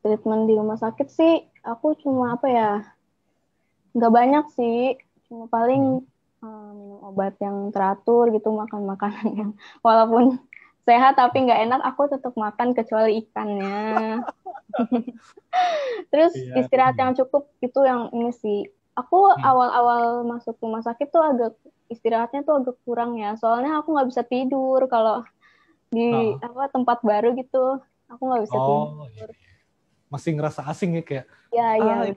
treatment di rumah sakit sih aku cuma apa ya nggak banyak sih cuma paling hmm. Eh, minum obat yang teratur gitu makan makanan yang walaupun sehat tapi nggak enak aku tetap makan kecuali ikannya terus iya, istirahat iya. yang cukup itu yang ini sih aku awal hmm. awal-awal masuk rumah sakit tuh agak istirahatnya tuh agak kurang ya soalnya aku nggak bisa tidur kalau di oh. apa tempat baru gitu aku nggak bisa oh, tidur iya. iya. masih ngerasa asing ya kayak ya, ya. ah, ya.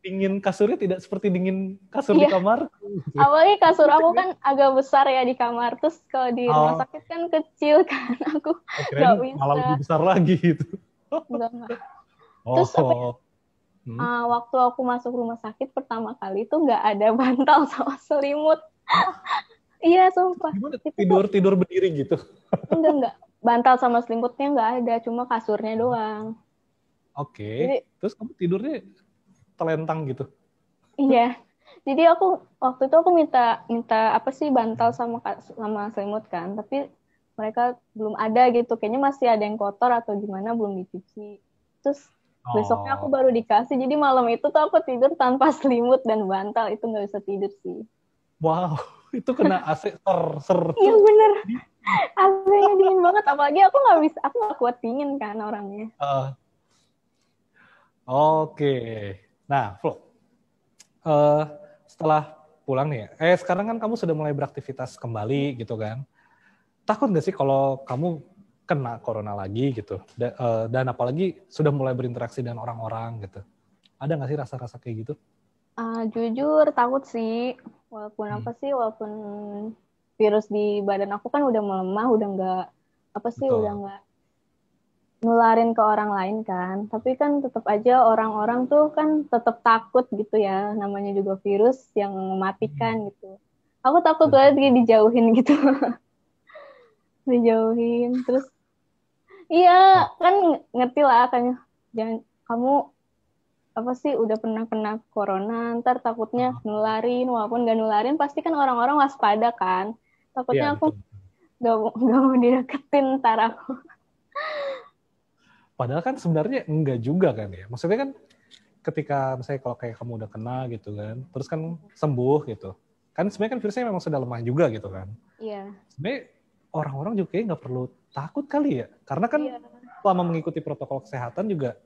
dingin kasurnya tidak seperti dingin kasur ya. di iya. kamar awalnya kasur aku kan agak besar ya di kamar terus kalau di oh. rumah sakit kan kecil kan aku nggak bisa malah lebih besar lagi itu nggak terus apa ya? oh hmm. uh, waktu aku masuk rumah sakit pertama kali itu nggak ada bantal sama selimut. Iya sumpah. Gimana, tidur tidur berdiri gitu? enggak enggak. Bantal sama selimutnya nggak ada, cuma kasurnya oh. doang. Oke. Okay. Terus kamu tidurnya telentang gitu? Iya. Jadi aku waktu itu aku minta minta apa sih bantal sama sama selimut kan, tapi mereka belum ada gitu. Kayaknya masih ada yang kotor atau gimana belum dicuci. Terus Oh. Besoknya aku oh. baru dikasih. Jadi malam itu tuh aku tidur tanpa selimut dan bantal. Itu nggak bisa tidur sih. Wow, itu kena AC ser ser. Iya bener. AC-nya dingin banget. Apalagi aku nggak bisa, aku nggak kuat dingin kan orangnya. Uh, Oke. Okay. Nah, Flo, uh, eh, setelah pulang nih, ya, eh sekarang kan kamu sudah mulai beraktivitas kembali gitu kan. Takut nggak sih kalau kamu kena corona lagi gitu eh, dan, apalagi sudah mulai berinteraksi dengan orang-orang gitu ada nggak sih rasa-rasa kayak gitu uh, jujur takut sih walaupun hmm. apa sih walaupun virus di badan aku kan udah melemah udah nggak apa sih Betul. udah nggak nularin ke orang lain kan tapi kan tetap aja orang-orang tuh kan tetap takut gitu ya namanya juga virus yang mematikan hmm. gitu aku takut banget dijauhin gitu dijauhin terus Iya, oh. kan ngerti lah kan jangan kamu apa sih udah pernah kena corona, ntar takutnya hmm. nularin walaupun gak nularin pasti kan orang-orang waspada kan. Takutnya ya, aku gak, gak mau dideketin ntar aku. Padahal kan sebenarnya enggak juga kan ya. Maksudnya kan ketika misalnya kalau kayak kamu udah kena gitu kan, terus kan sembuh gitu. Kan sebenarnya kan virusnya memang sudah lemah juga gitu kan. Iya. Sebenarnya orang-orang juga nggak perlu takut kali ya karena kan iya. selama mengikuti protokol kesehatan juga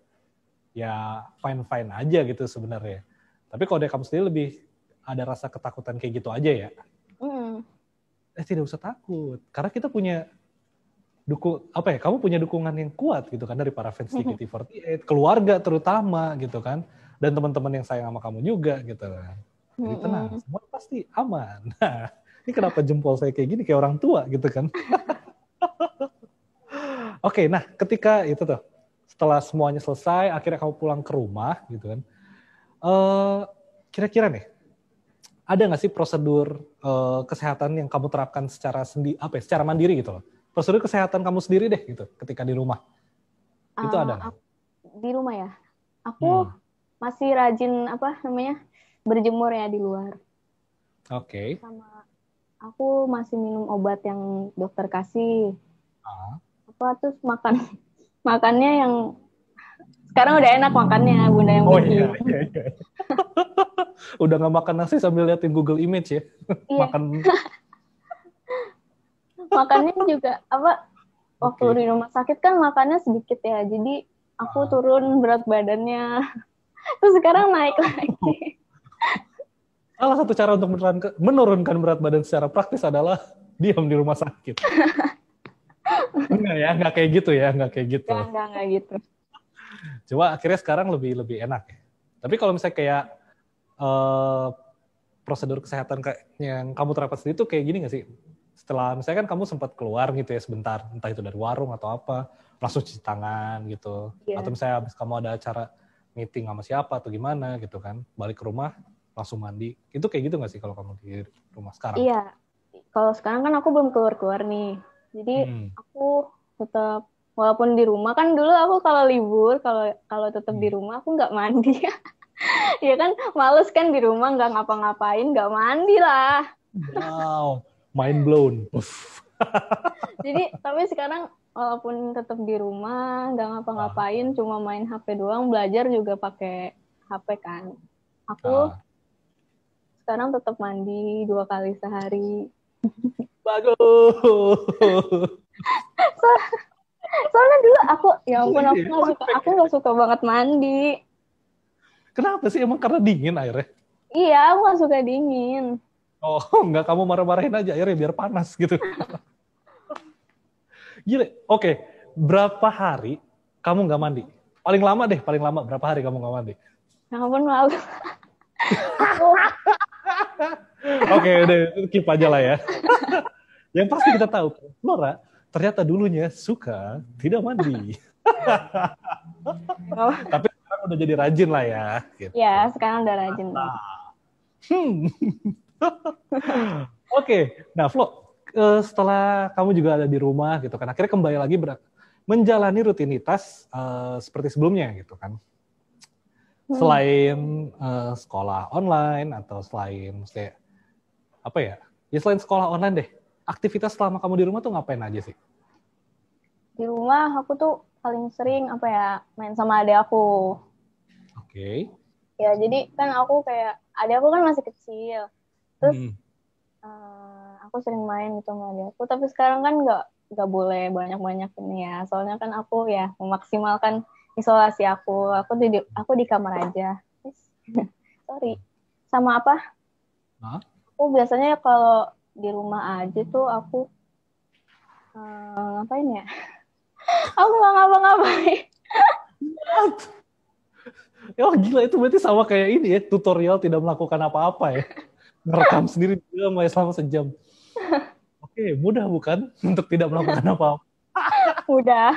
ya fine fine aja gitu sebenarnya tapi kalau dari kamu sendiri lebih ada rasa ketakutan kayak gitu aja ya mm. eh tidak usah takut karena kita punya dukung apa ya kamu punya dukungan yang kuat gitu kan dari para fans di JKT48 keluarga terutama gitu kan dan teman-teman yang sayang sama kamu juga gitu kan jadi tenang semua pasti aman nah, ini kenapa jempol saya kayak gini kayak orang tua gitu kan Oke, okay, nah ketika itu tuh setelah semuanya selesai, akhirnya kamu pulang ke rumah gitu kan. kira eh, kira-kira nih ada nggak sih prosedur uh, kesehatan yang kamu terapkan secara sendi apa ya, secara mandiri gitu loh. Prosedur kesehatan kamu sendiri deh gitu ketika di rumah. Uh, itu ada. Eh, aku, di rumah ya. Aku hmm. masih rajin apa namanya? berjemur ya di luar. Oke. Okay. Sama aku masih minum obat yang dokter kasih. Uh apa terus makan makannya yang sekarang udah enak makannya bunda yang oh, Iya, iya, iya. udah nggak makan nasi sambil liatin Google Image ya. Iya. makan. makannya juga apa? Waktu okay. di rumah sakit kan makannya sedikit ya, jadi aku ah. turun berat badannya. Terus sekarang naik lagi. Salah satu cara untuk menurunkan, menurunkan berat badan secara praktis adalah diam di rumah sakit enggak ya, enggak kayak gitu ya, enggak kayak gitu. Enggak, enggak, enggak gitu. Cuma akhirnya sekarang lebih lebih enak ya. Tapi kalau misalnya kayak uh, prosedur kesehatan yang kamu terapkan sendiri itu kayak gini nggak sih? Setelah misalnya kan kamu sempat keluar gitu ya sebentar, entah itu dari warung atau apa, langsung cuci tangan gitu. Yeah. Atau misalnya habis kamu ada acara meeting sama siapa atau gimana gitu kan, balik ke rumah langsung mandi. Itu kayak gitu nggak sih kalau kamu di rumah sekarang? Iya. Yeah. Kalau sekarang kan aku belum keluar-keluar nih. Jadi hmm. aku tetap walaupun di rumah kan dulu aku kalau libur kalau kalau tetap hmm. di rumah aku nggak mandi. ya kan males kan di rumah nggak ngapa-ngapain nggak mandi lah. wow, mind blown. Jadi tapi sekarang walaupun tetap di rumah nggak ngapa-ngapain ah. cuma main HP doang belajar juga pakai HP kan aku ah. sekarang tetap mandi dua kali sehari Bagus. so, soalnya dulu aku, ya ampun aku nggak suka, aku nggak suka banget mandi. Kenapa sih emang karena dingin airnya? Iya, aku nggak suka dingin. Oh, nggak kamu marah-marahin aja airnya biar panas gitu. Gila, oke. Okay. Berapa hari kamu nggak mandi? Paling lama deh, paling lama berapa hari kamu nggak mandi? Ya ampun, malu. Oke, okay, udah keep aja lah ya. Yang pasti kita tahu, Flora ternyata dulunya suka tidak mandi. oh. Tapi sekarang udah jadi rajin lah ya. Gitu. Ya, sekarang udah rajin. Nah. Hmm. Oke, okay. nah Flo, eh, setelah kamu juga ada di rumah gitu kan, akhirnya kembali lagi berat menjalani rutinitas uh, seperti sebelumnya gitu kan. Hmm. Selain uh, sekolah online atau selain maksudnya apa ya? Ya selain sekolah online deh aktivitas selama kamu di rumah tuh ngapain aja sih? Di rumah aku tuh paling sering apa ya main sama adik aku. Oke. Okay. Ya jadi kan aku kayak adik aku kan masih kecil. Terus hmm. uh, aku sering main gitu sama adik aku. Tapi sekarang kan nggak nggak boleh banyak-banyak ini ya. Soalnya kan aku ya memaksimalkan isolasi aku. Aku di aku di kamar aja. Sorry. Sama apa? Huh? Aku biasanya kalau di rumah aja tuh aku uh, ngapain ya? aku nggak ngapa-ngapain. oh gila itu berarti sama kayak ini ya tutorial tidak melakukan apa-apa ya merekam sendiri juga ya, mulai selama sejam. Oke mudah bukan untuk tidak melakukan apa-apa? mudah.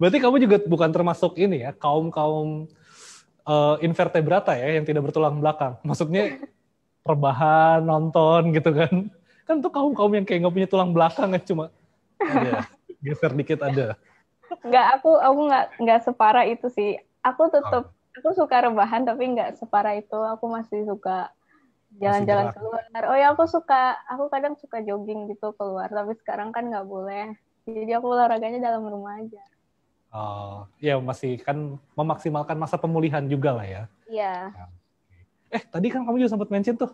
Berarti kamu juga bukan termasuk ini ya kaum kaum uh, eh, invertebrata ya yang tidak bertulang belakang. Maksudnya Perbahan, nonton gitu kan kan tuh kaum kaum yang kayak nggak punya tulang belakang kan cuma ada iya, geser dikit ada nggak aku aku nggak nggak separah itu sih aku tetap oh. Ah. aku suka rebahan tapi nggak separah itu aku masih suka jalan-jalan keluar oh ya aku suka aku kadang suka jogging gitu keluar tapi sekarang kan nggak boleh jadi aku olahraganya dalam rumah aja oh ya masih kan memaksimalkan masa pemulihan juga lah ya iya yeah eh tadi kan kamu juga sempat mention tuh,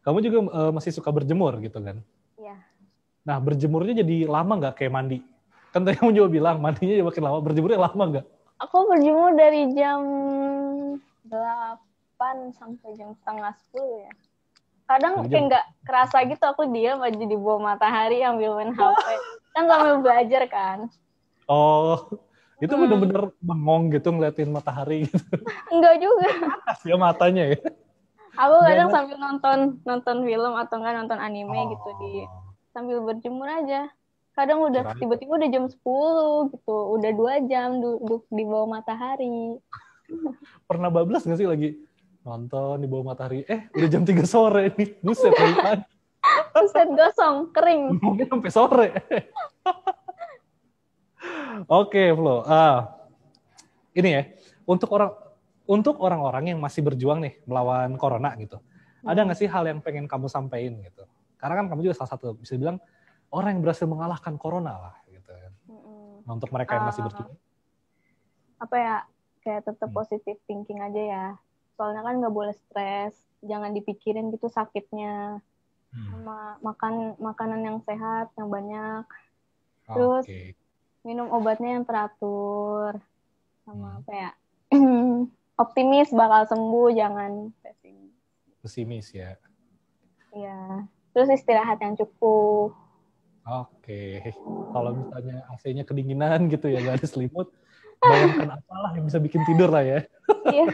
kamu juga uh, masih suka berjemur gitu kan? Iya. Nah berjemurnya jadi lama nggak kayak mandi? Kan tadi kamu juga bilang mandinya makin lama, berjemurnya lama nggak? Aku berjemur dari jam 8 sampai jam setengah sepuluh ya. Kadang kayak nggak kerasa gitu aku diam aja di bawah matahari ambil main HP. kan sambil belajar kan. Oh itu hmm. bener-bener bengong gitu ngeliatin matahari gitu. Enggak juga. atas ya matanya ya. Aku kadang sambil nonton nonton film atau enggak nonton anime oh. gitu di sambil berjemur aja. Kadang udah tiba-tiba udah jam 10 gitu, udah dua jam duduk di bawah matahari. Pernah bablas gak sih lagi nonton di bawah matahari? Eh, udah jam 3 sore nih. Buset, Buset gosong, kering. Mungkin sampai sore. Oke, okay, Flo. Uh, ini ya, untuk orang untuk orang-orang yang masih berjuang nih melawan corona gitu. Hmm. Ada nggak sih hal yang pengen kamu sampaikan gitu? Karena kan kamu juga salah satu bisa bilang orang yang berhasil mengalahkan corona lah gitu kan. Hmm. Nah, untuk mereka yang masih uh, Apa ya? Kayak tetap hmm. positive thinking aja ya. Soalnya kan nggak boleh stres, jangan dipikirin gitu sakitnya. Hmm. makan makanan yang sehat, yang banyak. Terus okay minum obatnya yang teratur sama hmm. apa ya optimis bakal sembuh jangan pesimis pesimis ya ya terus istirahat yang cukup oke okay. kalau misalnya AC-nya kedinginan gitu ya gak ada selimut bayangkan apalah yang bisa bikin tidur lah ya iya.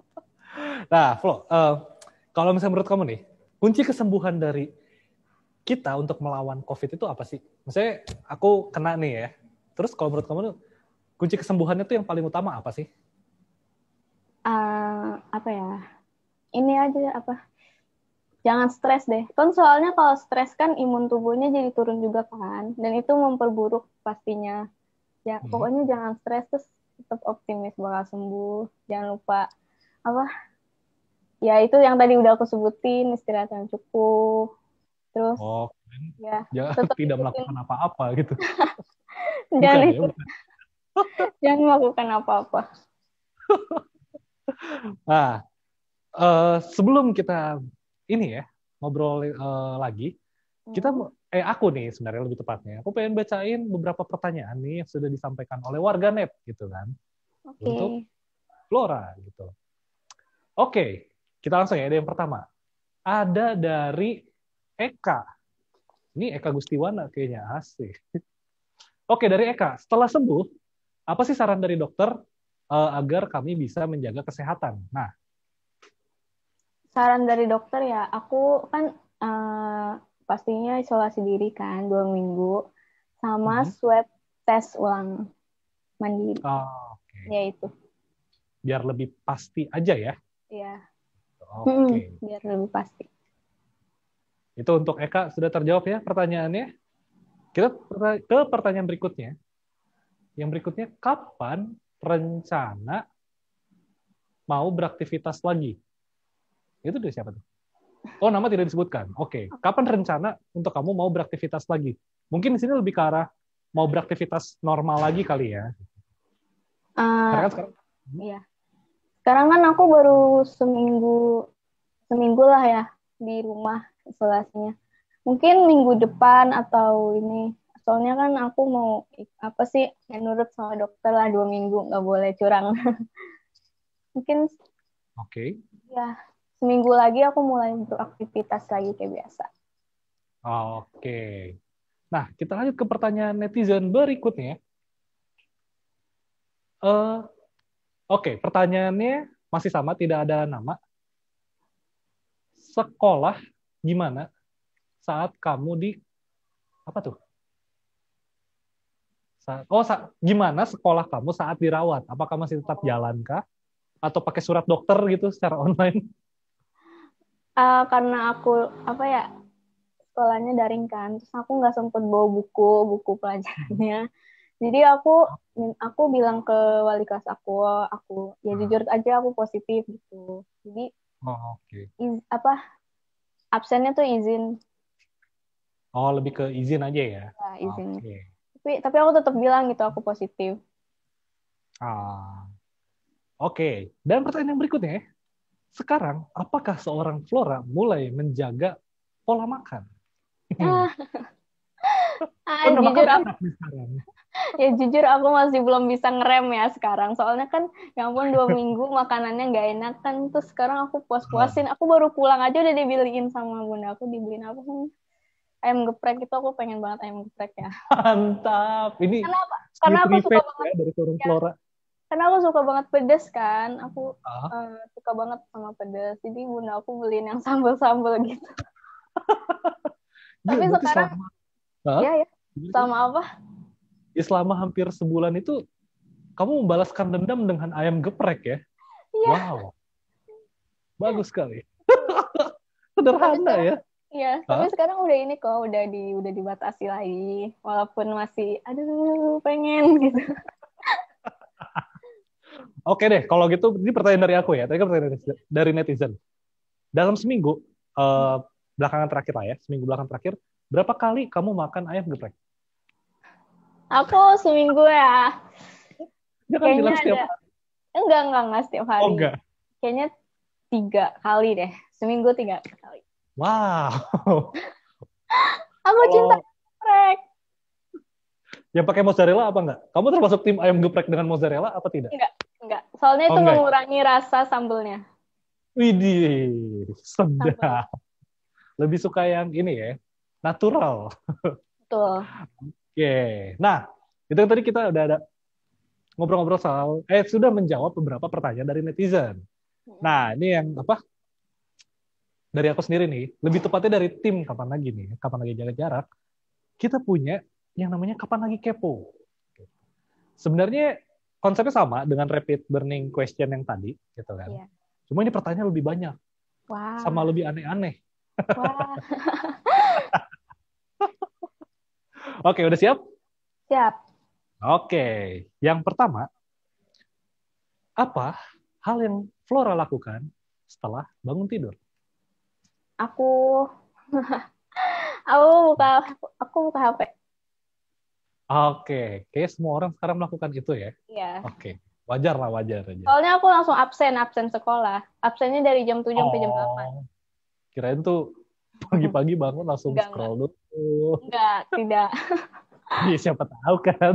nah Flo uh, kalau misalnya menurut kamu nih kunci kesembuhan dari kita untuk melawan COVID itu apa sih? misalnya aku kena nih ya. Terus kalau menurut kamu kunci kesembuhannya tuh yang paling utama apa sih? Uh, apa ya? Ini aja apa? Jangan stres deh. Kan soalnya kalau stres kan imun tubuhnya jadi turun juga kan. Dan itu memperburuk pastinya. Ya, hmm. pokoknya jangan stres terus tetap optimis bakal sembuh. Jangan lupa apa? Ya itu yang tadi udah aku sebutin, istirahat yang cukup terus oh ya, ya tetap tidak melakukan apa-apa gitu jangan lakukan ya, melakukan apa-apa nah uh, sebelum kita ini ya ngobrol uh, lagi kita hmm. eh aku nih sebenarnya lebih tepatnya aku pengen bacain beberapa pertanyaan nih yang sudah disampaikan oleh warganet gitu kan okay. untuk Flora gitu oke okay, kita langsung ya ada yang pertama ada dari Eka. Ini Eka Gustiwana kayaknya asik. Oke, dari Eka. Setelah sembuh, apa sih saran dari dokter uh, agar kami bisa menjaga kesehatan? Nah, saran dari dokter ya, aku kan uh, pastinya isolasi diri kan dua minggu, sama hmm. swab tes ulang mandiri. Oh, ah, okay. Ya itu. Biar lebih pasti aja ya. Iya. Oke. Okay. biar lebih pasti. Itu untuk Eka sudah terjawab ya pertanyaannya. Kita ke pertanyaan berikutnya. Yang berikutnya, kapan rencana mau beraktivitas lagi? Itu dari siapa tuh? Oh, nama tidak disebutkan. Oke, okay. kapan rencana untuk kamu mau beraktivitas lagi? Mungkin di sini lebih ke arah mau beraktivitas normal lagi kali ya. Uh, Karena kan sekarang, iya. Sekarang kan aku baru seminggu, seminggu lah ya di rumah isolasinya. Mungkin minggu depan atau ini. Soalnya kan aku mau apa sih menurut sama dokter lah dua minggu nggak boleh curang. Mungkin. Oke. Okay. Ya seminggu lagi aku mulai beraktivitas lagi kayak biasa. Oke. Okay. Nah kita lanjut ke pertanyaan netizen berikutnya. Uh, Oke, okay, pertanyaannya masih sama, tidak ada nama. Sekolah gimana saat kamu di apa tuh? Saat, oh, sa, gimana sekolah kamu saat dirawat? Apakah masih tetap oh. jalan kah? Atau pakai surat dokter gitu secara online? Uh, karena aku apa ya sekolahnya daring kan, terus aku nggak sempet bawa buku buku pelajarannya. Hmm. Jadi aku aku bilang ke wali kelas aku, aku ya hmm. jujur aja aku positif gitu. Jadi oh, okay. apa absennya tuh izin. Oh, lebih ke izin aja ya? Iya, izin. Okay. Tapi, tapi aku tetap bilang gitu, aku positif. Ah, oke. Okay. Dan pertanyaan yang berikutnya, ya. sekarang apakah seorang Flora mulai menjaga pola makan? Ah, ah, jujur, aku, ya jujur aku masih belum bisa ngerem ya sekarang soalnya kan ya ampun dua minggu makanannya nggak enak kan terus sekarang aku puas-puasin nah. aku baru pulang aja udah dibeliin sama bunda aku dibeliin apa sih ayam geprek itu aku pengen banget ayam geprek ya mantap ini karena, karena aku suka ya banget ya, dari turun flora ya, karena aku suka banget pedes kan aku uh, suka banget sama pedes jadi bunda aku beliin yang sambal-sambal gitu iya, tapi sekarang sama. ya ya sama apa ya selama hampir sebulan itu kamu membalaskan dendam dengan ayam geprek ya. ya. Wow. Bagus sekali. Sederhana ya. Iya, tapi sekarang udah ini kok, udah di udah dibatasi lagi walaupun masih aduh pengen gitu. Oke deh, kalau gitu ini pertanyaan dari aku ya. Tadi kan pertanyaan dari netizen. Dalam seminggu uh, belakangan terakhir lah ya, seminggu belakangan terakhir, berapa kali kamu makan ayam geprek? Aku seminggu ya. Dia kan bilang setiap ada... Enggak, enggak, enggak setiap oh, hari. Oh, enggak. Kayaknya tiga kali deh. Seminggu tiga kali. Wow. aku oh. cinta geprek. Yang pakai mozzarella apa enggak? Kamu termasuk tim ayam geprek dengan mozzarella apa tidak? Enggak, enggak. Soalnya oh, itu enggak. mengurangi rasa sambelnya. Widih, sedap. Sambel. Lebih suka yang ini ya, natural. Betul. Oke. Nah, itu tadi kita udah ada ngobrol-ngobrol soal eh sudah menjawab beberapa pertanyaan dari netizen. Nah, ini yang apa? Dari aku sendiri nih, lebih tepatnya dari tim kapan lagi nih, kapan lagi jaga jarak. Kita punya yang namanya kapan lagi kepo. Sebenarnya konsepnya sama dengan rapid burning question yang tadi, gitu kan. Iya. Cuma ini pertanyaan lebih banyak. Wow. Sama lebih aneh-aneh. Oke, udah siap? Siap. Oke, yang pertama, apa hal yang Flora lakukan setelah bangun tidur? Aku, aku buka, aku buka HP. Oke, kayak semua orang sekarang melakukan itu ya? Iya. Oke, wajar lah, wajar aja. Soalnya aku langsung absen, absen sekolah. Absennya dari jam 7 oh, sampai jam 8. Kirain tuh pagi-pagi bangun langsung enggak, scroll dulu. Enggak, tidak. Ya, siapa tahu kan.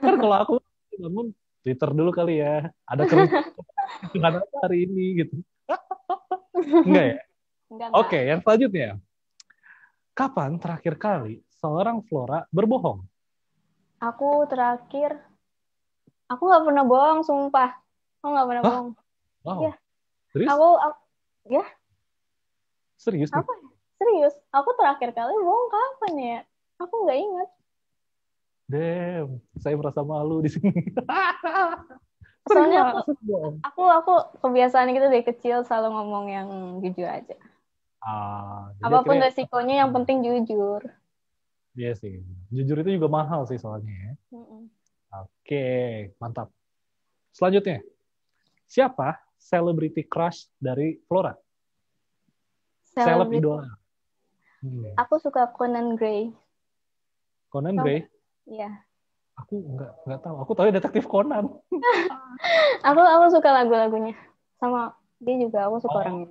Kan kalau aku bangun Twitter dulu kali ya. Ada kerjaan apa hari ini gitu. enggak ya? Enggak, Oke, okay, yang selanjutnya. Kapan terakhir kali seorang Flora berbohong? Aku terakhir, aku nggak pernah bohong, sumpah. Aku nggak pernah Hah? bohong. Wow. Ya. Serius? Aku, aku, ya. Serius? Apa? Nih? Ya? Serius, aku terakhir kali bohong kapan ya? Aku nggak ingat. Damn, saya merasa malu di sini. Soalnya aku, aku, aku kebiasaan gitu dari kecil selalu ngomong yang jujur aja. Ah, Apapun kira, resikonya, yang penting jujur. Iya sih, jujur itu juga mahal sih soalnya. Mm -mm. Oke, mantap. Selanjutnya, siapa celebrity crush dari Flora? Seleb idola. Hmm. Aku suka Conan Gray. Conan Gray? Iya. Aku nggak nggak tahu. Aku tahu detektif Conan. aku aku suka lagu-lagunya. Sama dia juga aku suka oh. orangnya.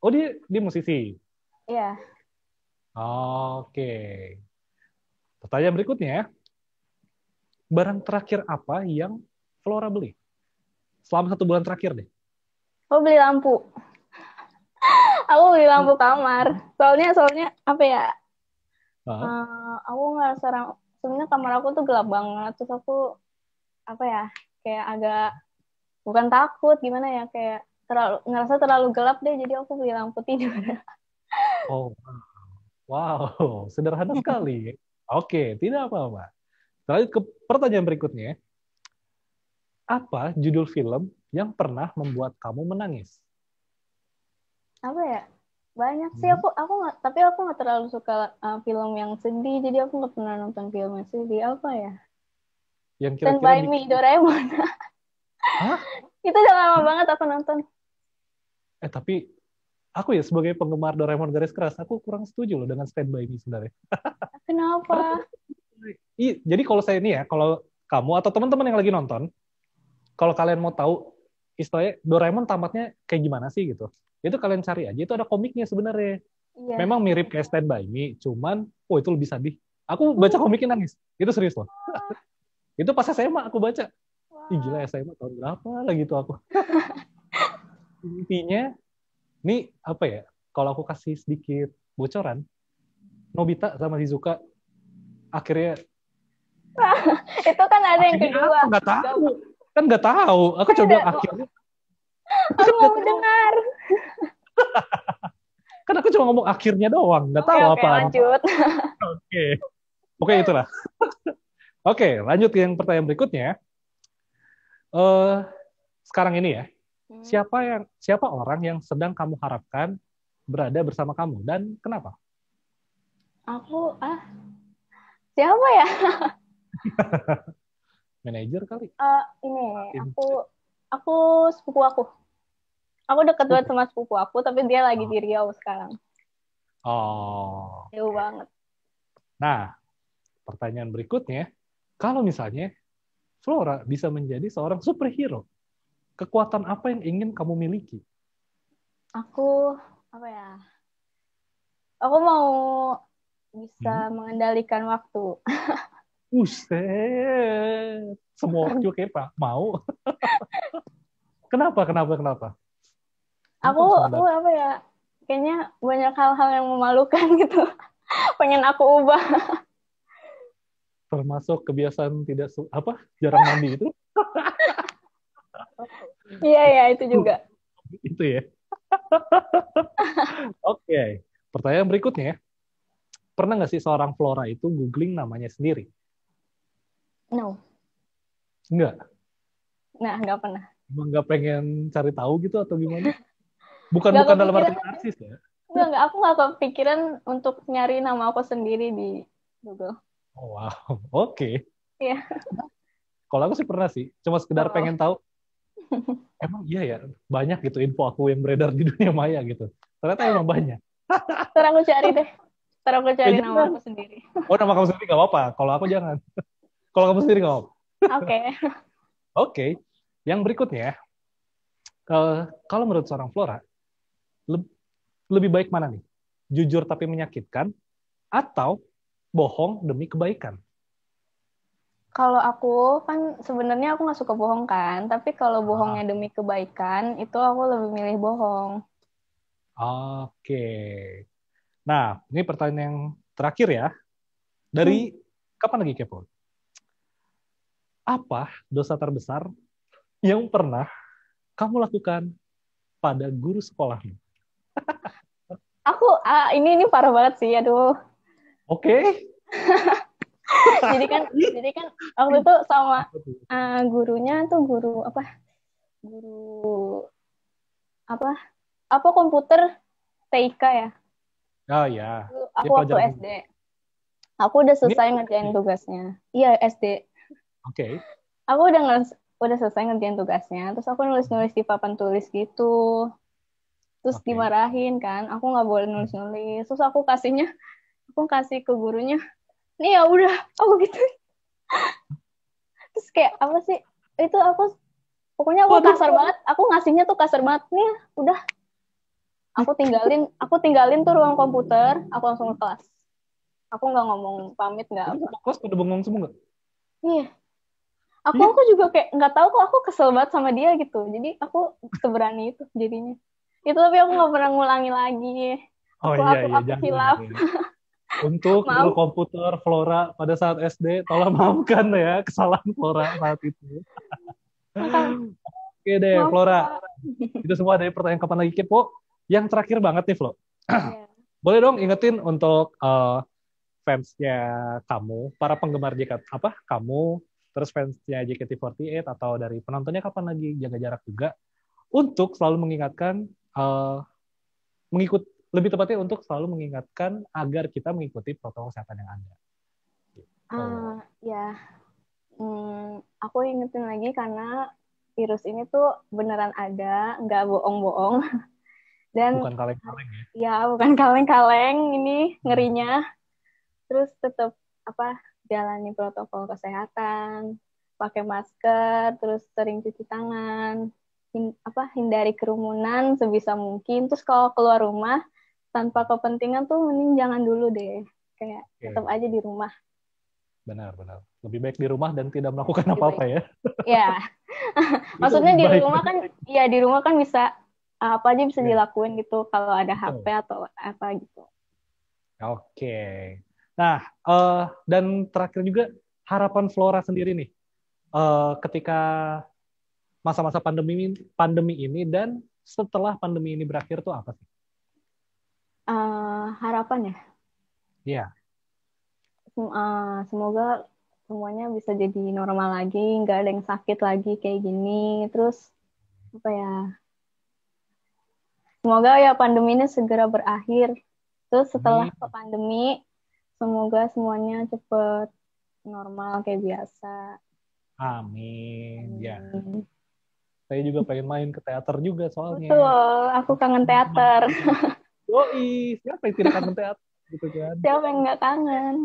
Oh dia dia musisi. Iya. Oke. Okay. Pertanyaan berikutnya. ya. Barang terakhir apa yang Flora beli? Selama satu bulan terakhir deh. Oh beli lampu aku beli lampu iya. kamar soalnya soalnya apa ya uh, uh aku sekarang sebenarnya kamar aku tuh gelap banget terus aku apa ya kayak agak bukan takut gimana ya kayak terlalu ngerasa terlalu gelap deh jadi aku beli lampu tidur oh wow sederhana sekali oke tidak apa-apa lalu ke pertanyaan berikutnya apa judul film yang pernah membuat kamu menangis apa ya banyak sih hmm. aku aku gak, tapi aku nggak terlalu suka uh, film yang sedih jadi aku nggak pernah nonton film yang sedih apa ya yang kira-kira Stand by di... me Doraemon Hah? itu udah lama banget aku nonton eh tapi aku ya sebagai penggemar Doraemon garis keras aku kurang setuju loh dengan Stand by me sebenarnya kenapa jadi kalau saya ini ya kalau kamu atau teman-teman yang lagi nonton kalau kalian mau tahu istilahnya Doraemon tamatnya kayak gimana sih gitu itu kalian cari aja, itu ada komiknya sebenarnya. Yeah. Memang mirip kayak Stand By Me, cuman, oh itu lebih sadih. Aku oh. baca komiknya nangis, itu serius loh. Oh. itu pas SMA aku baca. Wow. Ih gila SMA tahun berapa lagi itu aku. Intinya, ini apa ya, kalau aku kasih sedikit bocoran, Nobita sama Shizuka akhirnya itu kan ada yang kedua. Aku gak tahu, kan gak tahu. Aku kan coba akhirnya. Aku mau dengar. Kan aku cuma ngomong akhirnya doang, nggak okay, tahu apa. Oke, lanjut. Oke, Oke itulah. Oke, lanjut ke yang pertanyaan berikutnya. Uh, sekarang ini ya, hmm. siapa yang siapa orang yang sedang kamu harapkan berada bersama kamu dan kenapa? Aku ah siapa ya? Manajer kali? Uh, ini aku aku sepupu aku. Aku deket banget sama sepupu aku, tapi dia lagi di oh. Riau sekarang. Oh. Jauh banget. Nah, pertanyaan berikutnya, kalau misalnya Flora bisa menjadi seorang superhero, kekuatan apa yang ingin kamu miliki? Aku apa ya? Aku mau bisa hmm. mengendalikan waktu. Buset. Semua orang juga kayak Pak mau. kenapa? Kenapa? Kenapa? aku aku apa ya kayaknya banyak hal-hal yang memalukan gitu pengen aku ubah termasuk kebiasaan tidak su apa jarang mandi itu iya iya itu juga itu ya oke okay. pertanyaan berikutnya ya. pernah nggak sih seorang Flora itu googling namanya sendiri no nggak nah nggak pernah emang nggak pengen cari tahu gitu atau gimana Bukan bukan dalam arti narsis ya. Enggak, enggak. Aku nggak kepikiran untuk nyari nama aku sendiri di Google. Oh, wow, oke. Okay. Iya. Kalau aku sih pernah sih, cuma sekedar oh. pengen tahu. Emang iya ya, banyak gitu info aku yang beredar di dunia maya gitu. Ternyata emang banyak. Ntar aku cari deh. Ntar aku cari ya, nama aku sendiri. Oh, nama kamu sendiri gak apa-apa. Kalau aku jangan. Kalau kamu sendiri nggak apa-apa. Oke. Okay. Oke. Okay. Yang berikutnya, uh, kalau menurut seorang Flora, lebih baik mana nih? Jujur tapi menyakitkan atau bohong demi kebaikan? Kalau aku kan sebenarnya aku nggak suka bohong kan, tapi kalau ah. bohongnya demi kebaikan itu aku lebih milih bohong. Oke. Nah, ini pertanyaan yang terakhir ya. Dari hmm. kapan lagi kepo? Apa dosa terbesar yang pernah kamu lakukan pada guru sekolahmu? aku uh, ini ini parah banget sih aduh oke okay. jadi kan jadi kan waktu itu sama uh, gurunya tuh guru apa guru apa apa komputer TIK ya oh ya aku waktu SD aku udah selesai ini, ngerjain ini. tugasnya iya SD oke okay. aku udah udah selesai ngerjain tugasnya terus aku nulis nulis di papan tulis gitu terus okay. dimarahin kan aku nggak boleh hmm. nulis nulis terus aku kasihnya aku kasih ke gurunya nih ya udah aku gitu terus kayak apa sih itu aku pokoknya aku kasar banget aku ngasihnya tuh kasar banget nih ya, udah aku tinggalin aku tinggalin tuh ruang komputer aku langsung ke kelas aku nggak ngomong pamit nggak kelas udah bengong semua nggak iya aku iya? aku juga kayak nggak tahu kok aku kesel banget sama dia gitu jadi aku seberani itu jadinya itu tapi aku nggak pernah ngulangi lagi oh, iya, iya, aku jangan, hilaf untuk guru komputer Flora pada saat SD tolong maafkan ya kesalahan Flora saat itu oke deh Maaf. Flora itu semua dari pertanyaan kapan lagi kepo yang terakhir banget nih Flo iya. boleh dong ingetin untuk uh, fansnya kamu para penggemar JKT apa kamu terus fansnya JKT48 atau dari penontonnya kapan lagi jaga jarak juga untuk selalu mengingatkan uh, mengikut lebih tepatnya untuk selalu mengingatkan agar kita mengikuti protokol kesehatan yang ada. Gitu. Ah uh, ya, hmm, aku ingetin lagi karena virus ini tuh beneran ada, nggak bohong-bohong. Dan bukan kaleng-kaleng ya? Ya, bukan kaleng-kaleng ini hmm. ngerinya. Terus tetap apa jalani protokol kesehatan, pakai masker, terus sering cuci tangan, hin, apa hindari kerumunan sebisa mungkin terus kalau keluar rumah tanpa kepentingan tuh mending jangan dulu deh kayak okay. tetap aja di rumah benar benar lebih baik di rumah dan tidak melakukan apa-apa ya ya maksudnya di rumah kan ya di rumah kan bisa apa aja bisa iya. dilakuin gitu kalau ada HP atau apa gitu oke okay. nah uh, dan terakhir juga harapan Flora sendiri nih uh, ketika masa-masa pandemi pandemi ini dan setelah pandemi ini berakhir tuh apa sih? Uh, harapan ya. Iya. Yeah. Eh, uh, semoga semuanya bisa jadi normal lagi, nggak ada yang sakit lagi kayak gini. Terus apa ya? Semoga ya pandemi ini segera berakhir. Terus setelah hmm. pandemi, semoga semuanya cepat normal kayak biasa. Amin. Ya. Amin. Ya saya juga pengen main ke teater juga soalnya. Betul, aku kangen teater. Oh siapa yang tidak kangen teater gitu kan? Siapa yang nggak kangen?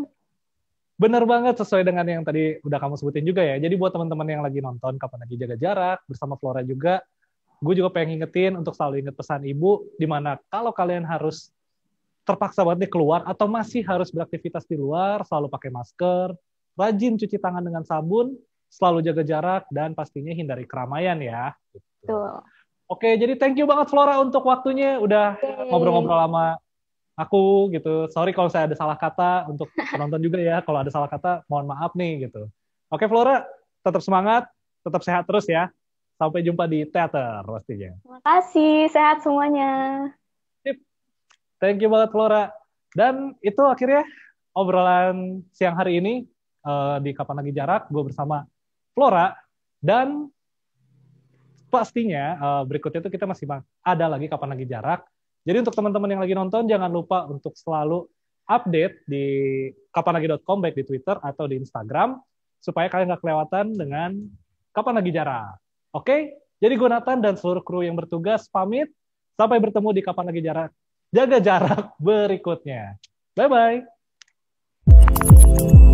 Bener banget sesuai dengan yang tadi udah kamu sebutin juga ya. Jadi buat teman-teman yang lagi nonton kapan lagi jaga jarak bersama Flora juga, gue juga pengen ngingetin untuk selalu inget pesan ibu dimana kalau kalian harus terpaksa banget nih keluar atau masih harus beraktivitas di luar, selalu pakai masker, rajin cuci tangan dengan sabun, selalu jaga jarak, dan pastinya hindari keramaian ya. Betul. Oke, jadi thank you banget Flora untuk waktunya udah ngobrol-ngobrol sama aku gitu. Sorry kalau saya ada salah kata untuk penonton juga ya. Kalau ada salah kata, mohon maaf nih gitu. Oke Flora, tetap semangat, tetap sehat terus ya. Sampai jumpa di teater pastinya. Terima kasih, sehat semuanya. Thank you banget Flora. Dan itu akhirnya obrolan siang hari ini uh, di Kapan Lagi Jarak. Gue bersama Flora dan pastinya eh, berikutnya itu kita masih ada lagi kapan lagi jarak. Jadi untuk teman-teman yang lagi nonton jangan lupa untuk selalu update di kapanlagi.com baik di Twitter atau di Instagram supaya kalian nggak kelewatan dengan kapan lagi jarak. Oke? Jadi gue Nathan dan seluruh kru yang bertugas pamit. Sampai bertemu di kapan lagi jarak. Jaga jarak berikutnya. Bye-bye.